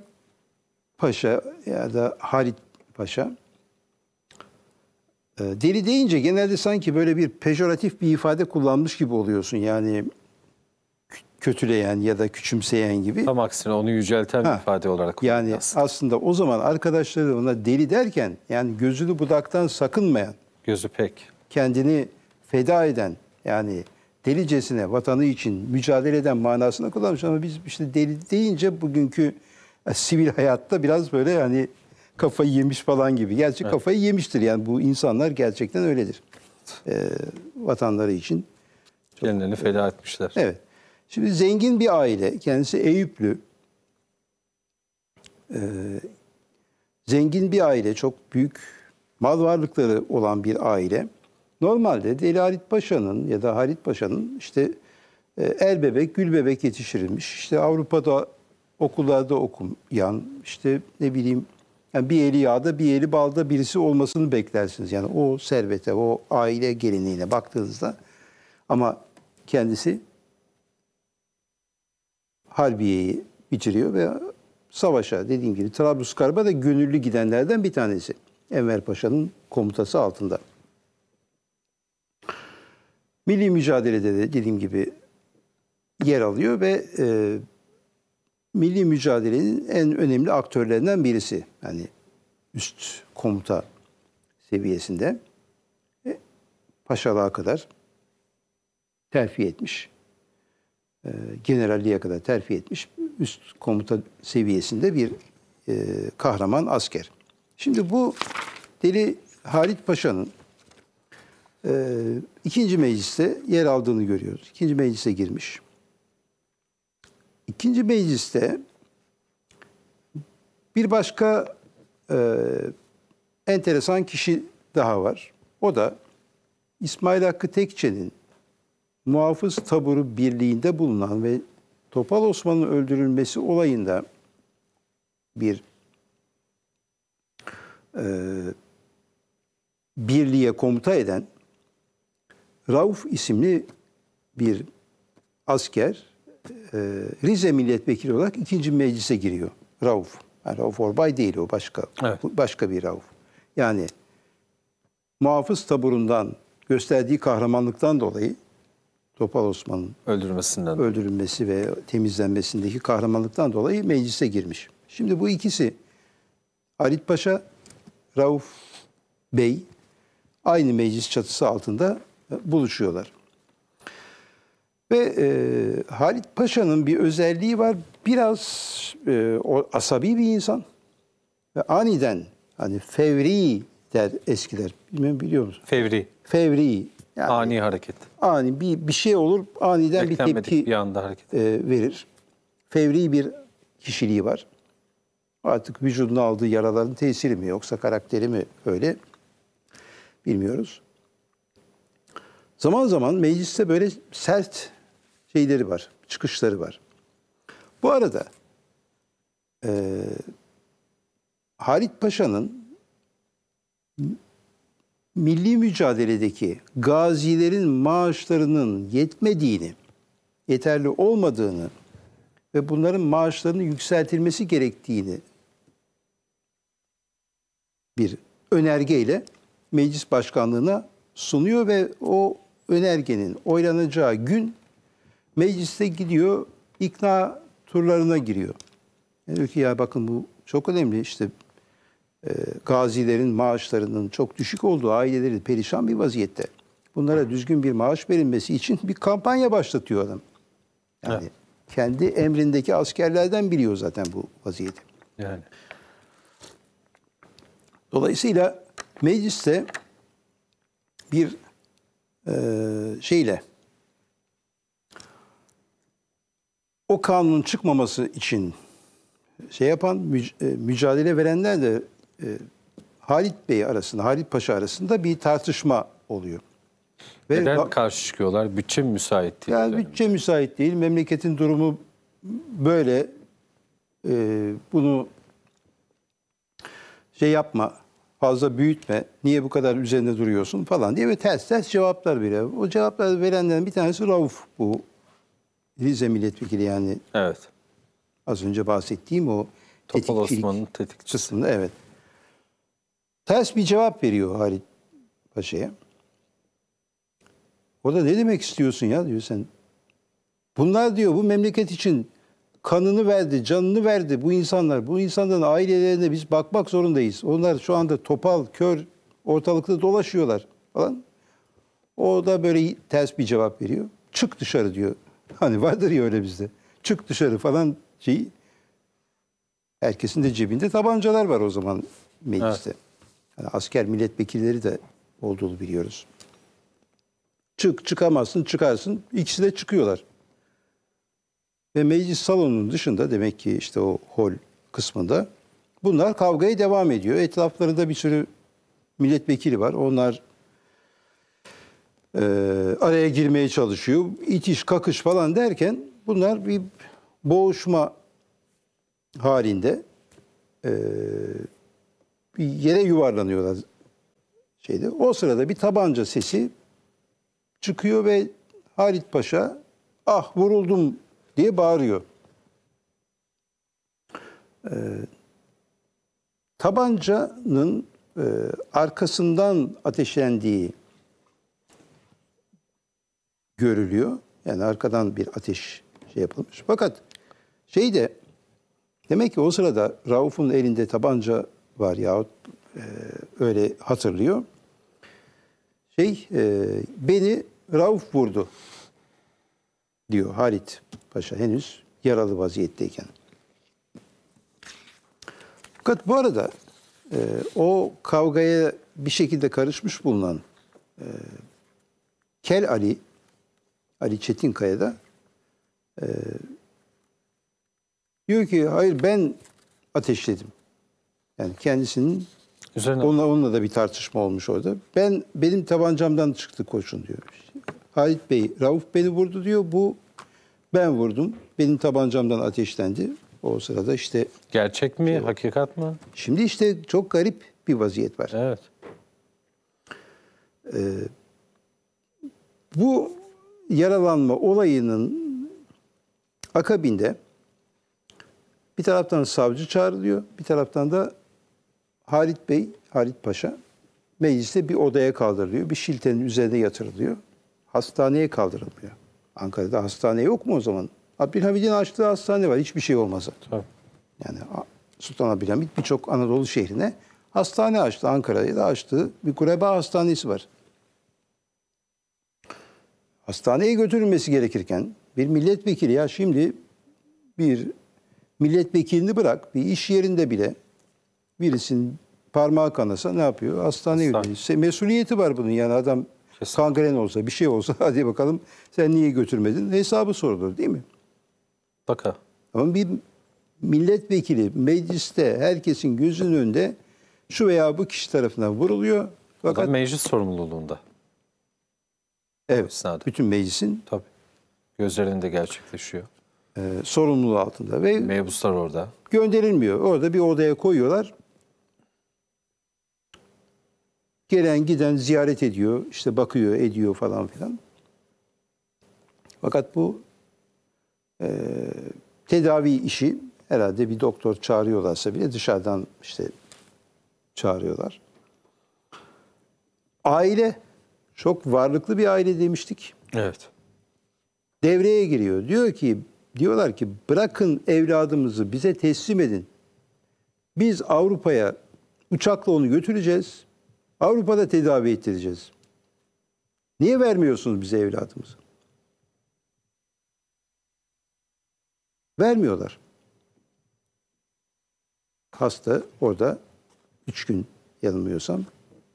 Paşa ya da Halit Paşa e, deli deyince genelde sanki böyle bir pejoratif bir ifade kullanmış gibi oluyorsun. Yani kötüleyen ya da küçümseyen gibi. Tam aksine onu yücelten ha, bir ifade olarak kullanıyor. Yani aslında. aslında o zaman arkadaşları ona deli derken yani gözünü budaktan sakınmayan. Gözü pek. Kendini feda eden yani delicesine vatanı için mücadele eden manasını kullanmış ama biz işte deli deyince bugünkü e, sivil hayatta biraz böyle yani kafayı yemiş falan gibi. Gerçi evet. kafayı yemiştir yani bu insanlar gerçekten öyledir. Ee, vatanları için. kendini feda etmişler. Evet. Şimdi zengin bir aile, kendisi Eyüplü. Ee, zengin bir aile, çok büyük mal varlıkları olan bir aile. Normalde Deli Halit Paşa'nın ya da Halit Paşa'nın işte e, el bebek, gül bebek yetiştirilmiş. İşte Avrupa'da okullarda okuyan, işte ne bileyim yani bir eli yağda bir eli balda birisi olmasını beklersiniz. Yani o servete, o aile geleneğine baktığınızda ama kendisi Harbiye'yi bitiriyor ve savaşa dediğim gibi Trablusgarp'a da gönüllü gidenlerden bir tanesi. Enver Paşa'nın komutası altında. Milli mücadelede de dediğim gibi yer alıyor ve e, milli mücadelenin en önemli aktörlerinden birisi. Yani üst komuta seviyesinde e, paşalığa kadar terfi etmiş e, generalliğe kadar terfi etmiş üst komuta seviyesinde bir e, kahraman asker. Şimdi bu Deli Halit Paşa'nın e, ikinci mecliste yer aldığını görüyoruz. İkinci meclise girmiş. İkinci mecliste bir başka e, enteresan kişi daha var. O da İsmail Hakkı Tekçe'nin muhafız taburu birliğinde bulunan ve Topal Osman'ın öldürülmesi olayında bir e, birliğe komuta eden Rauf isimli bir asker e, Rize milletvekili olarak ikinci meclise giriyor. Rauf. Yani Rauf Orbay değil o başka. Evet. Başka bir Rauf. Yani muhafız taburundan gösterdiği kahramanlıktan dolayı Topal Osman'ın öldürülmesinden öldürülmesi ve temizlenmesindeki kahramanlıktan dolayı meclise girmiş. Şimdi bu ikisi Halit Paşa, Rauf Bey aynı meclis çatısı altında e, buluşuyorlar. Ve e, Halit Paşa'nın bir özelliği var. Biraz e, o, asabi bir insan. Ve aniden hani fevri der eskiler. Bilmiyorum biliyor musun? Fevri. Fevri yani, ani hareket. Ani bir, bir şey olur aniden bir tepki bir anda hareket. E, verir. Fevri bir kişiliği var. Artık vücuduna aldığı yaraların tesiri mi yoksa karakteri mi öyle bilmiyoruz. Zaman zaman mecliste böyle sert şeyleri var, çıkışları var. Bu arada e, Halit Paşa'nın milli mücadeledeki gazilerin maaşlarının yetmediğini, yeterli olmadığını ve bunların maaşlarının yükseltilmesi gerektiğini bir önergeyle meclis başkanlığına sunuyor ve o önergenin oylanacağı gün mecliste gidiyor, ikna turlarına giriyor. Yani diyor ki ya bakın bu çok önemli işte ee, gazilerin maaşlarının çok düşük olduğu aileleri perişan bir vaziyette. Bunlara düzgün bir maaş verilmesi için bir kampanya başlatıyor adam. Yani evet. kendi emrindeki askerlerden biliyor zaten bu vaziyeti. Yani. Dolayısıyla mecliste bir e, şeyle o kanunun çıkmaması için şey yapan, e, mücadele verenler de e, Halit Bey arasında, Halit Paşa arasında bir tartışma oluyor. Ve Neden karşı çıkıyorlar? Bütçe müsait değil? Yani bütçe müsait değil. Memleketin durumu böyle. E, bunu şey yapma, fazla büyütme, niye bu kadar üzerinde duruyorsun falan diye ve ters ters cevaplar bile. O cevaplar verenlerin bir tanesi Rauf bu. Rize milletvekili yani. Evet. Az önce bahsettiğim o Topal Osman'ın tetikçisi. Kısmında, evet ters bir cevap veriyor Halit Paşa'ya. O da ne demek istiyorsun ya diyor sen. Bunlar diyor bu memleket için kanını verdi, canını verdi bu insanlar. Bu insanların ailelerine biz bakmak zorundayız. Onlar şu anda topal, kör ortalıkta dolaşıyorlar falan. O da böyle ters bir cevap veriyor. Çık dışarı diyor. Hani vardır ya öyle bizde. Çık dışarı falan şeyi. Herkesin de cebinde tabancalar var o zaman mecliste. Evet yani asker milletvekilleri de olduğunu biliyoruz. Çık, çıkamazsın, çıkarsın. İkisi de çıkıyorlar. Ve meclis salonunun dışında demek ki işte o hol kısmında bunlar kavgaya devam ediyor. Etraflarında bir sürü milletvekili var. Onlar e, araya girmeye çalışıyor. İtiş, kakış falan derken bunlar bir boğuşma halinde e, bir yere yuvarlanıyorlar şeyde. O sırada bir tabanca sesi çıkıyor ve Halit Paşa ah vuruldum diye bağırıyor. Ee, tabancanın e, arkasından ateşlendiği görülüyor. Yani arkadan bir ateş şey yapılmış. Fakat şeyde demek ki o sırada Rauf'un elinde tabanca var yahut e, öyle hatırlıyor. Şey e, beni Rauf vurdu diyor Halit Paşa henüz yaralı vaziyetteyken. Fakat bu arada e, o kavgaya bir şekilde karışmış bulunan e, Kel Ali, Ali Çetinkaya'da e, diyor ki hayır ben ateşledim. Yani kendisinin Üzerine. Onunla, onunla da bir tartışma olmuş orada. Ben benim tabancamdan çıktı koçun diyor. Halit Bey, Rauf beni vurdu diyor. Bu ben vurdum. Benim tabancamdan ateşlendi. O sırada işte... Gerçek mi? Şey, hakikat mı? Şimdi işte çok garip bir vaziyet var. Evet. Ee, bu yaralanma olayının akabinde bir taraftan savcı çağrılıyor, bir taraftan da Halit Bey, Halit Paşa mecliste bir odaya kaldırılıyor. Bir şiltenin üzerine yatırılıyor. Hastaneye kaldırılmıyor. Ankara'da hastane yok mu o zaman? Abdülhamid'in açtığı hastane var. Hiçbir şey olmaz zaten. Yani Sultan Abdülhamid birçok Anadolu şehrine hastane açtı. Ankara'ya da açtığı bir kureba hastanesi var. Hastaneye götürülmesi gerekirken bir milletvekili ya şimdi bir milletvekilini bırak bir iş yerinde bile birisinin parmağı kanasa ne yapıyor? Hastaneye götürüyor. Mesuliyeti var bunun yani adam Kesinlikle. kangren olsa bir şey olsa hadi bakalım sen niye götürmedin? Hesabı sorulur değil mi? Baka. Ama bir milletvekili mecliste herkesin gözünün önünde şu veya bu kişi tarafından vuruluyor. Fakat meclis sorumluluğunda. Evet. Esnada. Bütün meclisin. Tabii. Gözlerinde gerçekleşiyor. E, sorumluluğu altında. ve Mebuslar orada. Gönderilmiyor. Orada bir odaya koyuyorlar. Gelen giden ziyaret ediyor, işte bakıyor, ediyor falan filan. Fakat bu e, tedavi işi herhalde bir doktor çağırıyorlarsa bile dışarıdan işte çağırıyorlar. Aile çok varlıklı bir aile demiştik. Evet. Devreye giriyor. Diyor ki diyorlar ki bırakın evladımızı bize teslim edin. Biz Avrupa'ya uçakla onu götüreceğiz. Avrupa'da tedavi ettireceğiz. Niye vermiyorsunuz bize evladımızı? Vermiyorlar. Hasta orada üç gün yanılmıyorsam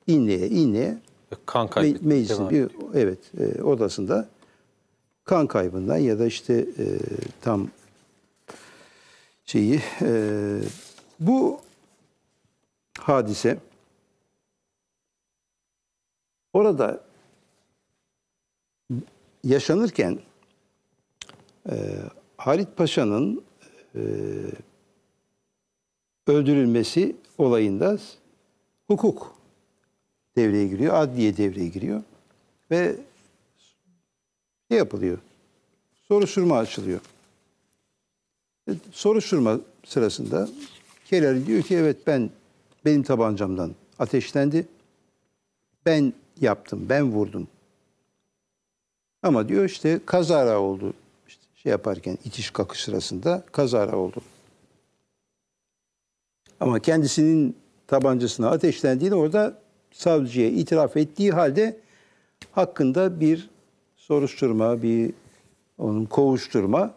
inleye inleye kan kaybı me meclisin bir evet e, odasında kan kaybından ya da işte e, tam şeyi e, bu hadise Orada yaşanırken e, Halit Paşa'nın e, öldürülmesi olayında hukuk devreye giriyor, adliye devreye giriyor ve ne yapılıyor? Soruşturma açılıyor. E, soruşturma sırasında Keller diyor ki evet ben benim tabancamdan ateşlendi. Ben yaptım, ben vurdum. Ama diyor işte kazara oldu. İşte şey yaparken itiş kakış sırasında kazara oldu. Ama kendisinin tabancasına ateşlendiğini orada savcıya itiraf ettiği halde hakkında bir soruşturma, bir onun kovuşturma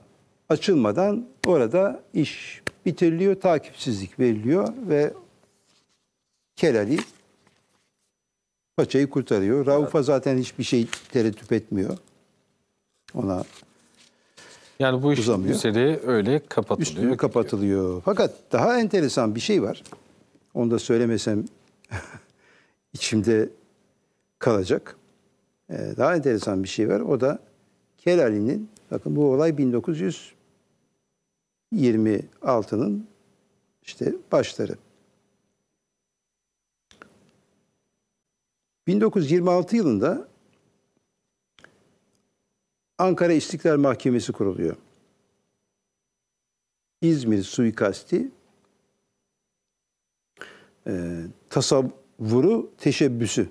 açılmadan orada iş bitiriliyor, takipsizlik veriliyor ve Kelali paçayı kurtarıyor. Rauf'a zaten hiçbir şey tereddüt etmiyor. Ona yani bu iş uzamıyor. mesele öyle kapatılıyor. Üstünü kapatılıyor. Gidiyor. Fakat daha enteresan bir şey var. Onu da söylemesem içimde kalacak. Ee, daha enteresan bir şey var. O da Kelali'nin, bakın bu olay 1926'nın işte başları. 1926 yılında Ankara İstiklal Mahkemesi kuruluyor. İzmir suikasti e, tasavvuru teşebbüsü.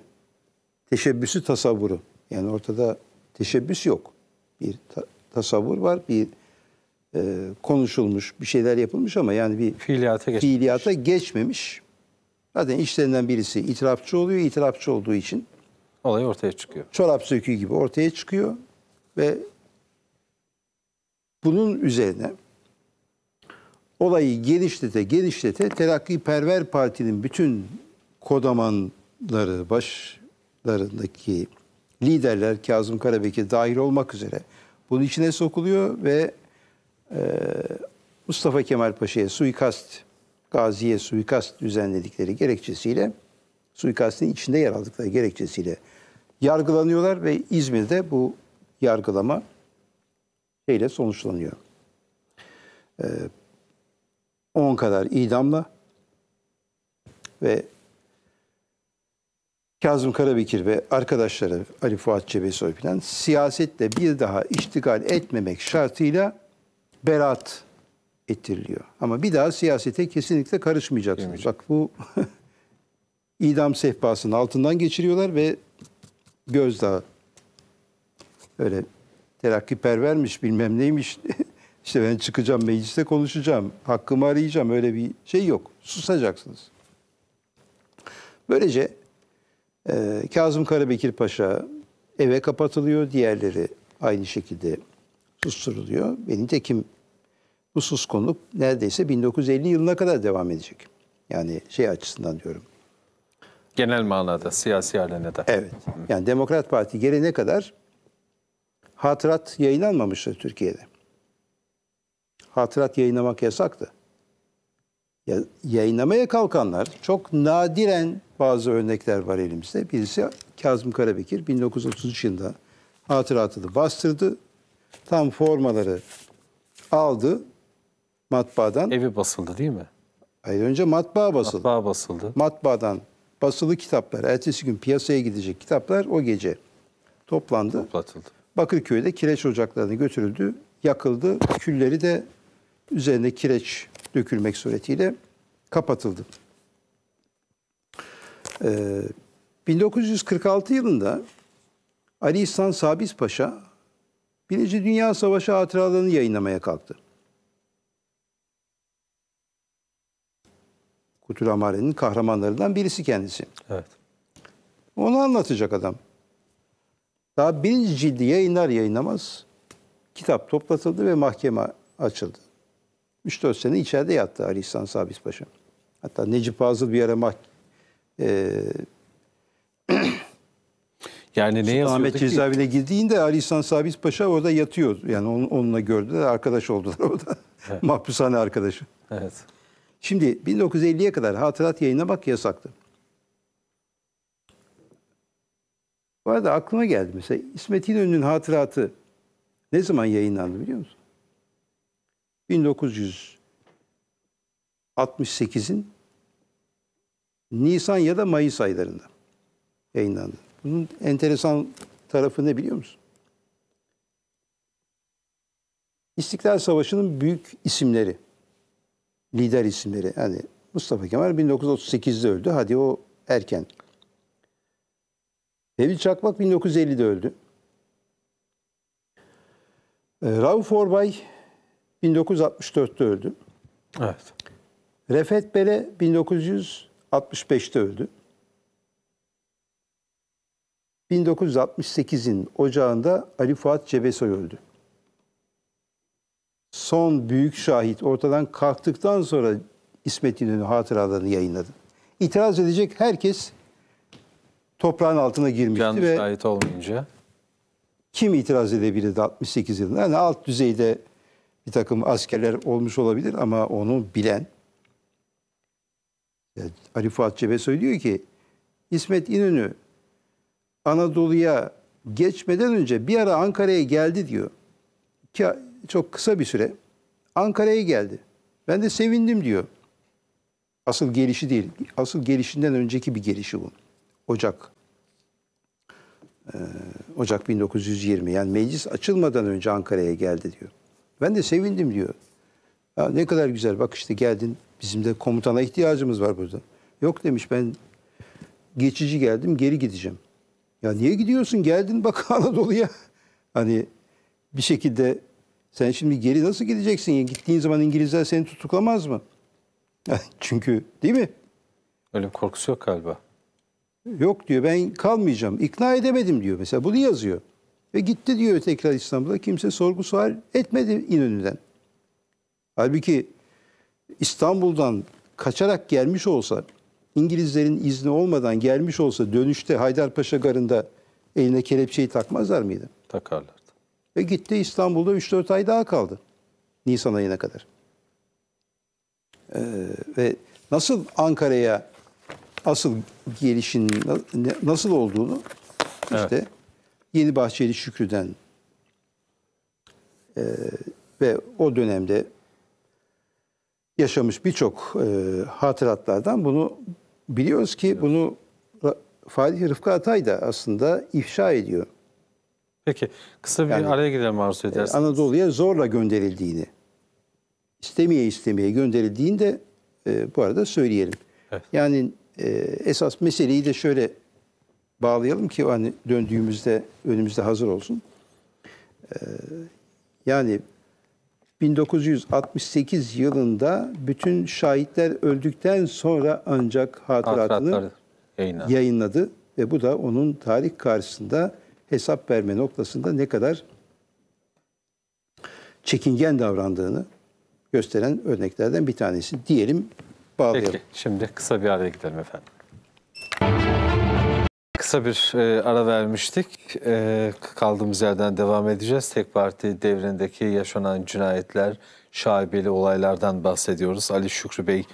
Teşebbüsü tasavvuru. Yani ortada teşebbüs yok. Bir ta- tasavvur var, bir e, konuşulmuş, bir şeyler yapılmış ama yani bir fiiliyata geçmemiş. Fiiliyata geçmemiş. Zaten işlerinden birisi itirafçı oluyor. İtirafçı olduğu için olay ortaya çıkıyor. Çorap söküğü gibi ortaya çıkıyor ve bunun üzerine olayı genişlete genişlete terakki Perver Parti'nin bütün kodamanları, başlarındaki liderler Kazım Karabekir dahil olmak üzere bunun içine sokuluyor ve e, Mustafa Kemal Paşa'ya suikast Gazi'ye suikast düzenledikleri gerekçesiyle suikastin içinde yer aldıkları gerekçesiyle yargılanıyorlar ve İzmir'de bu yargılama şeyle sonuçlanıyor. 10 ee, kadar idamla ve Kazım Karabekir ve arkadaşları Ali Fuat Cebesoy filan siyasetle bir daha iştigal etmemek şartıyla beraat ettiriliyor. Ama bir daha siyasete kesinlikle karışmayacaksınız. Evet. Bak bu idam sehpasının altından geçiriyorlar ve gözdağı öyle terakkipervermiş bilmem neymiş. işte ben çıkacağım mecliste konuşacağım, hakkımı arayacağım öyle bir şey yok. Susacaksınız. Böylece e, Kazım Karabekir Paşa eve kapatılıyor, diğerleri aynı şekilde susturuluyor. Ve nitekim bu suskunluk neredeyse 1950 yılına kadar devam edecek. Yani şey açısından diyorum. Genel manada, siyasi alenede. Evet. Yani Demokrat Parti gelene kadar hatırat yayınlanmamıştır Türkiye'de. Hatırat yayınlamak yasaktı. Ya, yayınlamaya kalkanlar çok nadiren bazı örnekler var elimizde. Birisi Kazım Karabekir 1933 yılında hatıratını bastırdı. Tam formaları aldı matbaadan. Evi basıldı değil mi? Hayır önce matbaa basıldı. Matbaa basıldı. Matbaadan basılı kitaplar, ertesi gün piyasaya gidecek kitaplar o gece toplandı. Toplatıldı. Bakırköy'de kireç ocaklarına götürüldü, yakıldı. Külleri de üzerine kireç dökülmek suretiyle kapatıldı. Ee, 1946 yılında Ali İhsan Sabiz Paşa Birinci Dünya Savaşı hatıralarını yayınlamaya kalktı. Kutul kahramanlarından birisi kendisi. Evet. Onu anlatacak adam. Daha birinci cildi yayınlar yayınlamaz kitap toplatıldı ve mahkeme açıldı. 3-4 sene içeride yattı Ali İhsan Sabit Paşa. Hatta Necip Fazıl bir ara mah e yani ne yazıyordu Ahmet cezaevine girdiğinde Ali İhsan Sabit Paşa orada yatıyor. Yani onunla gördüler, arkadaş oldular orada. Evet. Mahpushane arkadaşı. Evet. Şimdi 1950'ye kadar hatırat yayına bak yasaktı. Bu arada aklıma geldi mesela İsmet İnönü'nün hatıratı ne zaman yayınlandı biliyor musun? 1968'in Nisan ya da Mayıs aylarında yayınlandı. Bunun enteresan tarafı ne biliyor musun? İstiklal Savaşı'nın büyük isimleri lider isimleri. Yani Mustafa Kemal 1938'de öldü. Hadi o erken. Sevil Çakmak 1950'de öldü. Ee, Rauf Orbay 1964'te öldü. Evet. Refet Bele 1965'te öldü. 1968'in ocağında Ali Fuat Cebesoy öldü son büyük şahit ortadan kalktıktan sonra İsmet İnönü hatıralarını yayınladı. İtiraz edecek herkes toprağın altına girmişti Canlı ve şahit olmayınca kim itiraz edebilirdi 68 yılında? Yani alt düzeyde bir takım askerler olmuş olabilir ama onu bilen yani e, Ali Fuat Cebesoy diyor ki İsmet İnönü Anadolu'ya geçmeden önce bir ara Ankara'ya geldi diyor. Ki çok kısa bir süre Ankara'ya geldi. Ben de sevindim diyor. Asıl gelişi değil. Asıl gelişinden önceki bir gelişi bu. Ocak. Ee, Ocak 1920. Yani meclis açılmadan önce Ankara'ya geldi diyor. Ben de sevindim diyor. Ya ne kadar güzel bak işte geldin. Bizim de komutana ihtiyacımız var burada. Yok demiş ben geçici geldim geri gideceğim. Ya niye gidiyorsun geldin bak Anadolu'ya. Hani bir şekilde sen şimdi geri nasıl gideceksin? Ya? Gittiğin zaman İngilizler seni tutuklamaz mı? Çünkü değil mi? Öyle bir korkusu yok galiba. Yok diyor ben kalmayacağım. İkna edemedim diyor mesela. Bunu yazıyor. Ve gitti diyor tekrar İstanbul'a. Kimse sorgu sual etmedi İnönü'den. Halbuki İstanbul'dan kaçarak gelmiş olsa, İngilizlerin izni olmadan gelmiş olsa dönüşte Haydarpaşa Garı'nda eline kelepçeyi takmazlar mıydı? Takarlar. Ve gitti İstanbul'da 3-4 ay daha kaldı. Nisan ayına kadar. Ee, ve nasıl Ankara'ya asıl gelişin nasıl olduğunu işte evet. Yeni Bahçeli Şükrü'den e, ve o dönemde yaşamış birçok e, hatıratlardan bunu biliyoruz ki evet. bunu Fatih Rıfkı Atay da aslında ifşa ediyor. Peki kısa bir yani, araya girelim arzu e, ederseniz. Anadolu'ya zorla gönderildiğini, istemeye istemeye gönderildiğini de e, bu arada söyleyelim. Evet. Yani e, esas meseleyi de şöyle bağlayalım ki hani döndüğümüzde önümüzde hazır olsun. E, yani 1968 yılında bütün şahitler öldükten sonra ancak hatıratını Hatıratları yayınladı. yayınladı ve bu da onun tarih karşısında hesap verme noktasında ne kadar çekingen davrandığını gösteren örneklerden bir tanesi. Diyelim bağlayalım. Peki şimdi kısa bir araya gidelim efendim. Kısa bir e, ara vermiştik. E, kaldığımız yerden devam edeceğiz. Tek parti devrindeki yaşanan cinayetler, şaibeli olaylardan bahsediyoruz. Ali Şükrü Bey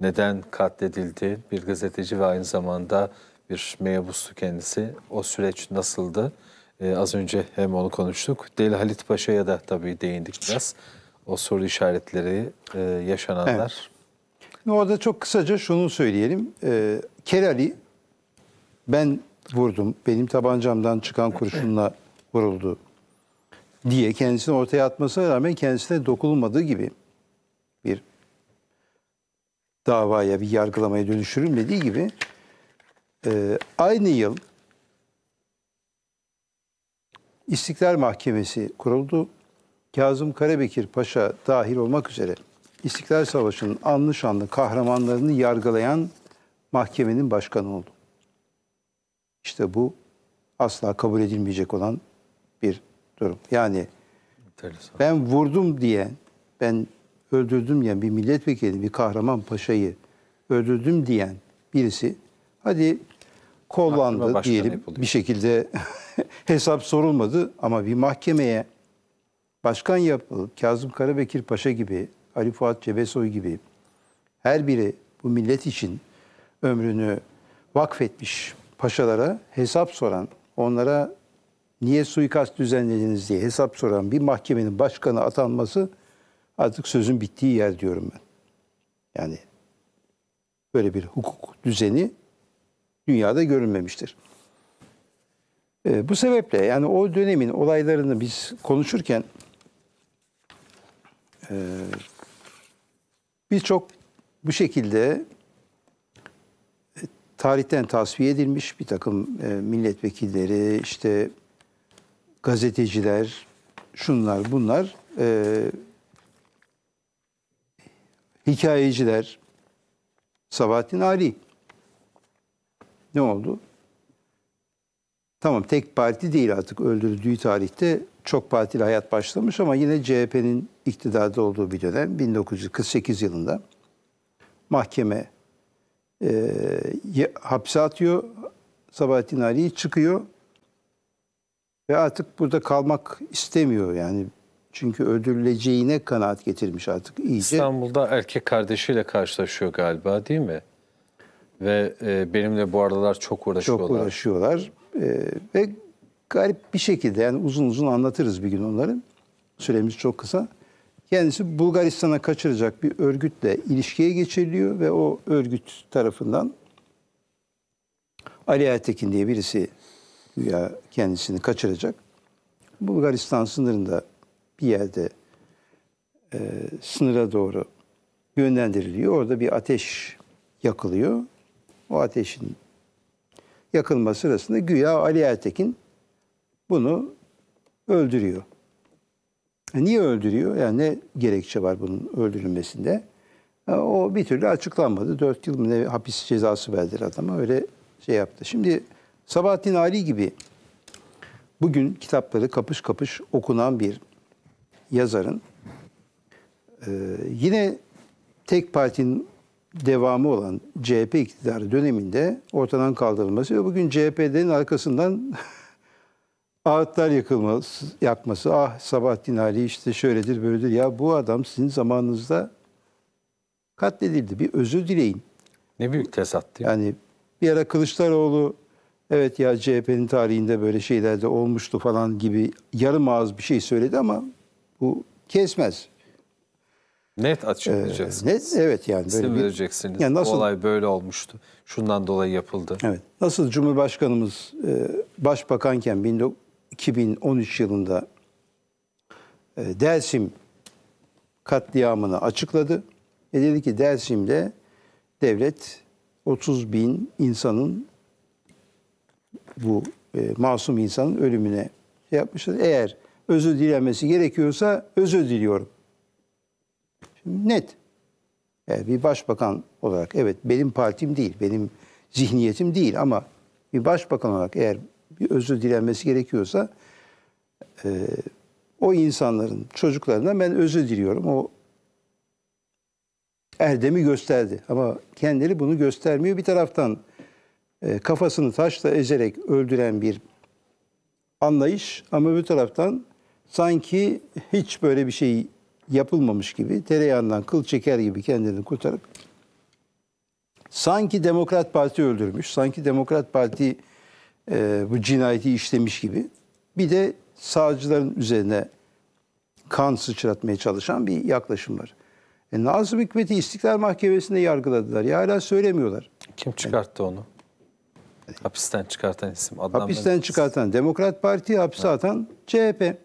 neden katledildi? Bir gazeteci ve aynı zamanda bir mebustu kendisi. O süreç nasıldı? Ee, az önce hem onu konuştuk. Deli Halit Paşa'ya da tabii değindik biraz. O soru işaretleri, e, yaşananlar. Evet. Orada çok kısaca şunu söyleyelim. Ee, Kerali ben vurdum, benim tabancamdan çıkan kurşunla vuruldu diye kendisini ortaya atmasına rağmen kendisine dokunulmadığı gibi bir davaya, bir yargılamaya dönüşürüm dediği gibi ee, aynı yıl İstiklal Mahkemesi kuruldu. Kazım Karabekir Paşa dahil olmak üzere İstiklal Savaşı'nın anlı şanlı kahramanlarını yargılayan mahkemenin başkanı oldu. İşte bu asla kabul edilmeyecek olan bir durum. Yani ben vurdum diye, ben öldürdüm diyen bir milletvekili, bir kahraman paşayı öldürdüm diyen birisi hadi kollandı diyelim. Yapılıyor. Bir şekilde hesap sorulmadı ama bir mahkemeye başkan yapılıp Kazım Karabekir Paşa gibi, Ali Fuat Cebesoy gibi her biri bu millet için ömrünü vakfetmiş paşalara hesap soran, onlara niye suikast düzenlediniz diye hesap soran bir mahkemenin başkanı atanması artık sözün bittiği yer diyorum ben. Yani böyle bir hukuk düzeni dünyada görünmemiştir. E, bu sebeple yani o dönemin olaylarını biz konuşurken e, birçok bu şekilde e, tarihten tasfiye edilmiş bir takım e, milletvekilleri, işte gazeteciler, şunlar bunlar, e, hikayeciler, Sabahattin Ali ne oldu? Tamam tek parti değil artık öldürüldüğü tarihte çok partili hayat başlamış ama yine CHP'nin iktidarda olduğu bir dönem 1948 yılında mahkeme e, hapse atıyor Sabahattin Ali'yi çıkıyor ve artık burada kalmak istemiyor yani çünkü öldürüleceğine kanaat getirmiş artık iyice. İstanbul'da erkek kardeşiyle karşılaşıyor galiba değil mi? Ve e, benimle bu aralar çok uğraşıyorlar. Çok uğraşıyorlar. E, ve garip bir şekilde yani uzun uzun anlatırız bir gün onları. Süremiz çok kısa. Kendisi Bulgaristan'a kaçıracak bir örgütle ilişkiye geçiriliyor ve o örgüt tarafından Ali Ertekin diye birisi ya kendisini kaçıracak. Bulgaristan sınırında bir yerde e, sınıra doğru yönlendiriliyor. Orada bir ateş yakılıyor o ateşin yakılma sırasında güya Ali Ertekin bunu öldürüyor. E, niye öldürüyor? Yani ne gerekçe var bunun öldürülmesinde? E, o bir türlü açıklanmadı. Dört yıl mı ne hapis cezası verdiler adama öyle şey yaptı. Şimdi Sabahattin Ali gibi bugün kitapları kapış kapış okunan bir yazarın e, yine tek partinin devamı olan CHP iktidarı döneminde ortadan kaldırılması ve bugün CHP'nin arkasından ağıtlar yakılması, yakması. Ah Sabahattin Ali işte şöyledir böyledir. Ya bu adam sizin zamanınızda katledildi. Bir özür dileyin. Ne büyük tesat değil mi? Yani bir ara Kılıçdaroğlu evet ya CHP'nin tarihinde böyle şeyler de olmuştu falan gibi yarım ağız bir şey söyledi ama bu kesmez. Net açıklayacaksınız. Ee, net, evet yani. Böyle İsim bir, vereceksiniz. Yani nasıl, olay böyle olmuştu. Şundan dolayı yapıldı. Evet. Nasıl Cumhurbaşkanımız e, başbakanken 2013 yılında e, Dersim katliamını açıkladı. E dedi ki Dersim'de devlet 30 bin insanın bu e, masum insanın ölümüne şey yapmıştır. Eğer özür dilemesi gerekiyorsa özür diliyorum net. Yani bir başbakan olarak evet benim partim değil, benim zihniyetim değil ama bir başbakan olarak eğer bir özür dilenmesi gerekiyorsa e, o insanların çocuklarına ben özür diliyorum. O erdemi gösterdi ama kendileri bunu göstermiyor. Bir taraftan e, kafasını taşla ezerek öldüren bir anlayış ama öbür taraftan sanki hiç böyle bir şey yapılmamış gibi tereyağından kıl çeker gibi kendini kurtarıp sanki Demokrat Parti öldürmüş, sanki Demokrat Parti e, bu cinayeti işlemiş gibi bir de sağcıların üzerine kan sıçratmaya çalışan bir yaklaşım var. E, Nazım Hikmet'i İstiklal Mahkemesi'nde yargıladılar. Ya hala söylemiyorlar. Kim çıkarttı yani, onu? Hapisten çıkartan isim. Adnan hapisten Menderes. çıkartan Demokrat Parti, hapse evet. atan CHP.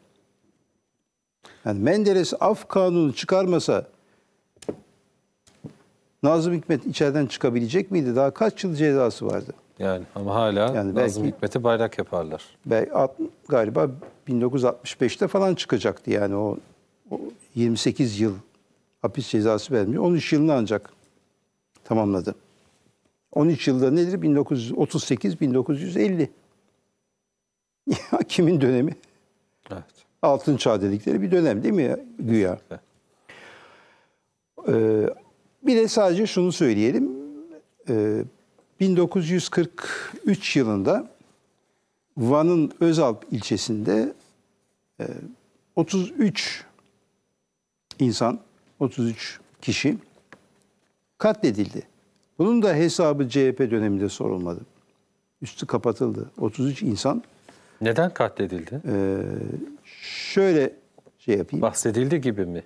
Yani Menderes af kanunu çıkarmasa Nazım Hikmet içeriden çıkabilecek miydi? Daha kaç yıl cezası vardı? Yani ama hala yani Nazım belki, Nazım Hikmet'e bayrak yaparlar. Belki, galiba 1965'te falan çıkacaktı yani o, o 28 yıl hapis cezası vermiyor. 13 yılını ancak tamamladı. 13 yılda nedir? 1938-1950. Ya kimin dönemi? Evet altın çağ dedikleri bir dönem değil mi güya? Ee, bir de sadece şunu söyleyelim. Ee, 1943 yılında Van'ın Özalp ilçesinde e, 33 insan, 33 kişi katledildi. Bunun da hesabı CHP döneminde sorulmadı. Üstü kapatıldı. 33 insan. Neden katledildi? E, şöyle şey yapayım. Bahsedildi gibi mi?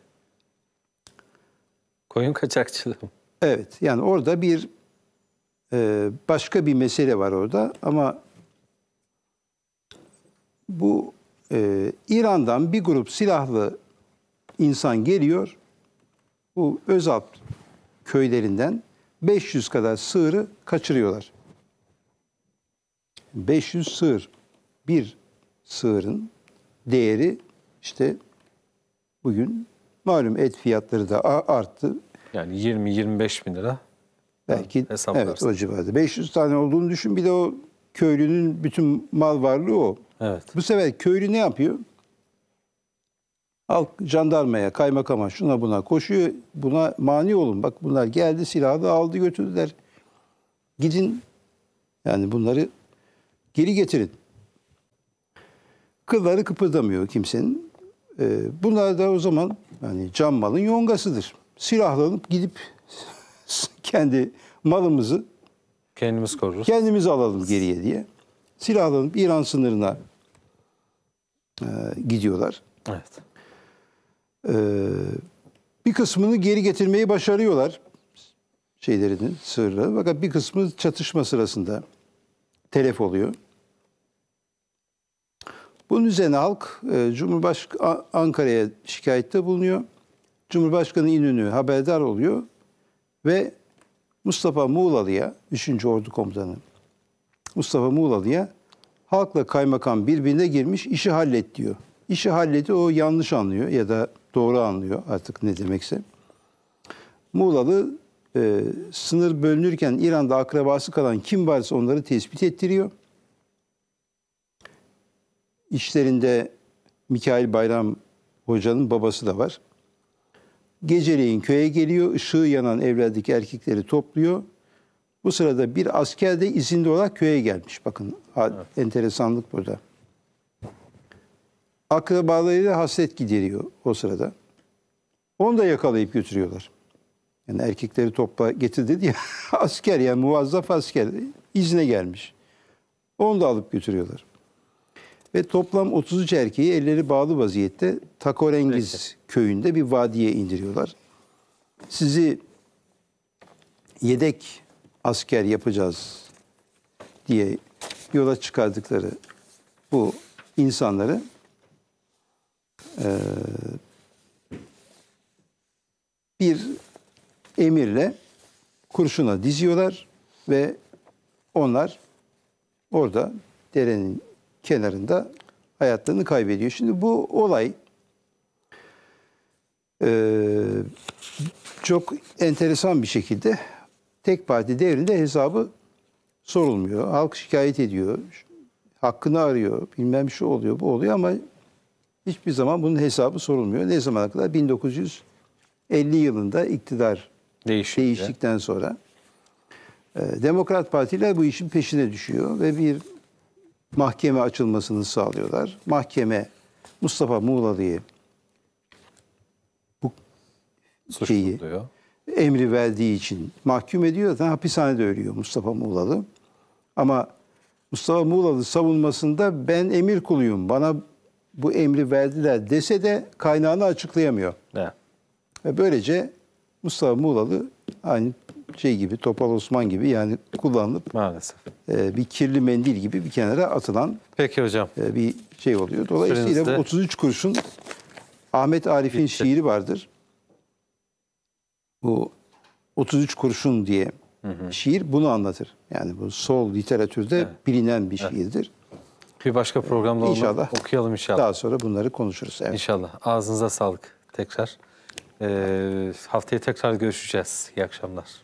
Koyun kaçakçılığı Evet yani orada bir e, başka bir mesele var orada ama bu e, İran'dan bir grup silahlı insan geliyor. Bu Özalp köylerinden 500 kadar sığırı kaçırıyorlar. 500 sığır. Bir sığırın değeri işte bugün malum et fiyatları da arttı. Yani 20-25 bin lira belki evet o civarda. 500 tane olduğunu düşün bir de o köylünün bütün mal varlığı o. Evet. Bu sefer köylü ne yapıyor? Halk jandarmaya, kaymakama şuna buna koşuyor. Buna mani olun. Bak bunlar geldi silahı da aldı götürdüler. Gidin yani bunları geri getirin. Kılları kıpırdamıyor kimsenin. E, bunlar da o zaman yani can malın yongasıdır. Silahlanıp gidip kendi malımızı kendimiz koruruz. Kendimiz alalım geriye diye. Silahlanıp İran sınırına e, gidiyorlar. Evet. E, bir kısmını geri getirmeyi başarıyorlar şeylerinin sırrı. Fakat bir kısmı çatışma sırasında telef oluyor. Bunun üzerine halk e, Cumhurbaşkanı Ankara'ya şikayette bulunuyor. Cumhurbaşkanı İnönü haberdar oluyor ve Mustafa Muğlalı'ya, 3. Ordu Komutanı Mustafa Muğlalı'ya halkla kaymakam birbirine girmiş işi hallet diyor. İşi halledi o yanlış anlıyor ya da doğru anlıyor artık ne demekse. Muğlalı e, sınır bölünürken İran'da akrabası kalan kim varsa onları tespit ettiriyor. İşlerinde Mikail Bayram hocanın babası da var. Geceleyin köye geliyor, ışığı yanan evlerdeki erkekleri topluyor. Bu sırada bir asker de izinde olarak köye gelmiş. Bakın evet. enteresanlık burada. Akrabalarıyla hasret gideriyor o sırada. Onu da yakalayıp götürüyorlar. Yani erkekleri topla getirdi, dedi ya. asker yani muvazzaf asker. izne gelmiş. Onu da alıp götürüyorlar. Ve toplam 33 erkeği elleri bağlı vaziyette Takorengiz Peki. köyünde bir vadiye indiriyorlar. Sizi yedek asker yapacağız diye yola çıkardıkları bu insanları e, bir emirle kurşuna diziyorlar ve onlar orada derenin kenarında hayatlarını kaybediyor. Şimdi bu olay e, çok enteresan bir şekilde tek parti devrinde hesabı sorulmuyor. Halk şikayet ediyor. Hakkını arıyor. Bilmem şu oluyor bu oluyor ama hiçbir zaman bunun hesabı sorulmuyor. Ne zamana kadar? 1950 yılında iktidar Değişik değiştikten sonra e, Demokrat Partiler bu işin peşine düşüyor ve bir mahkeme açılmasını sağlıyorlar. Mahkeme Mustafa Muğlalı'yı bu şeyi emri verdiği için mahkum ediyor. Zaten hapishanede ölüyor Mustafa Muğlalı. Ama Mustafa Muğlalı savunmasında ben emir kuluyum. Bana bu emri verdiler dese de kaynağını açıklayamıyor. Ne? Ve böylece Mustafa Muğlalı aynı şey gibi, Topal Osman gibi yani kullanılıp maalesef e, bir kirli mendil gibi bir kenara atılan Peki hocam. E, bir şey oluyor. Dolayısıyla Sürenizde... 33 kuruşun Ahmet Arif'in Bitti. şiiri vardır. Bu 33 kuruşun diye hı hı. şiir bunu anlatır. Yani bu sol literatürde evet. bilinen bir evet. şiirdir. Bir başka e, programda inşallah. onu okuyalım inşallah. Daha sonra bunları konuşuruz. Evet. İnşallah. Ağzınıza sağlık tekrar. Ee, haftaya tekrar görüşeceğiz. İyi akşamlar.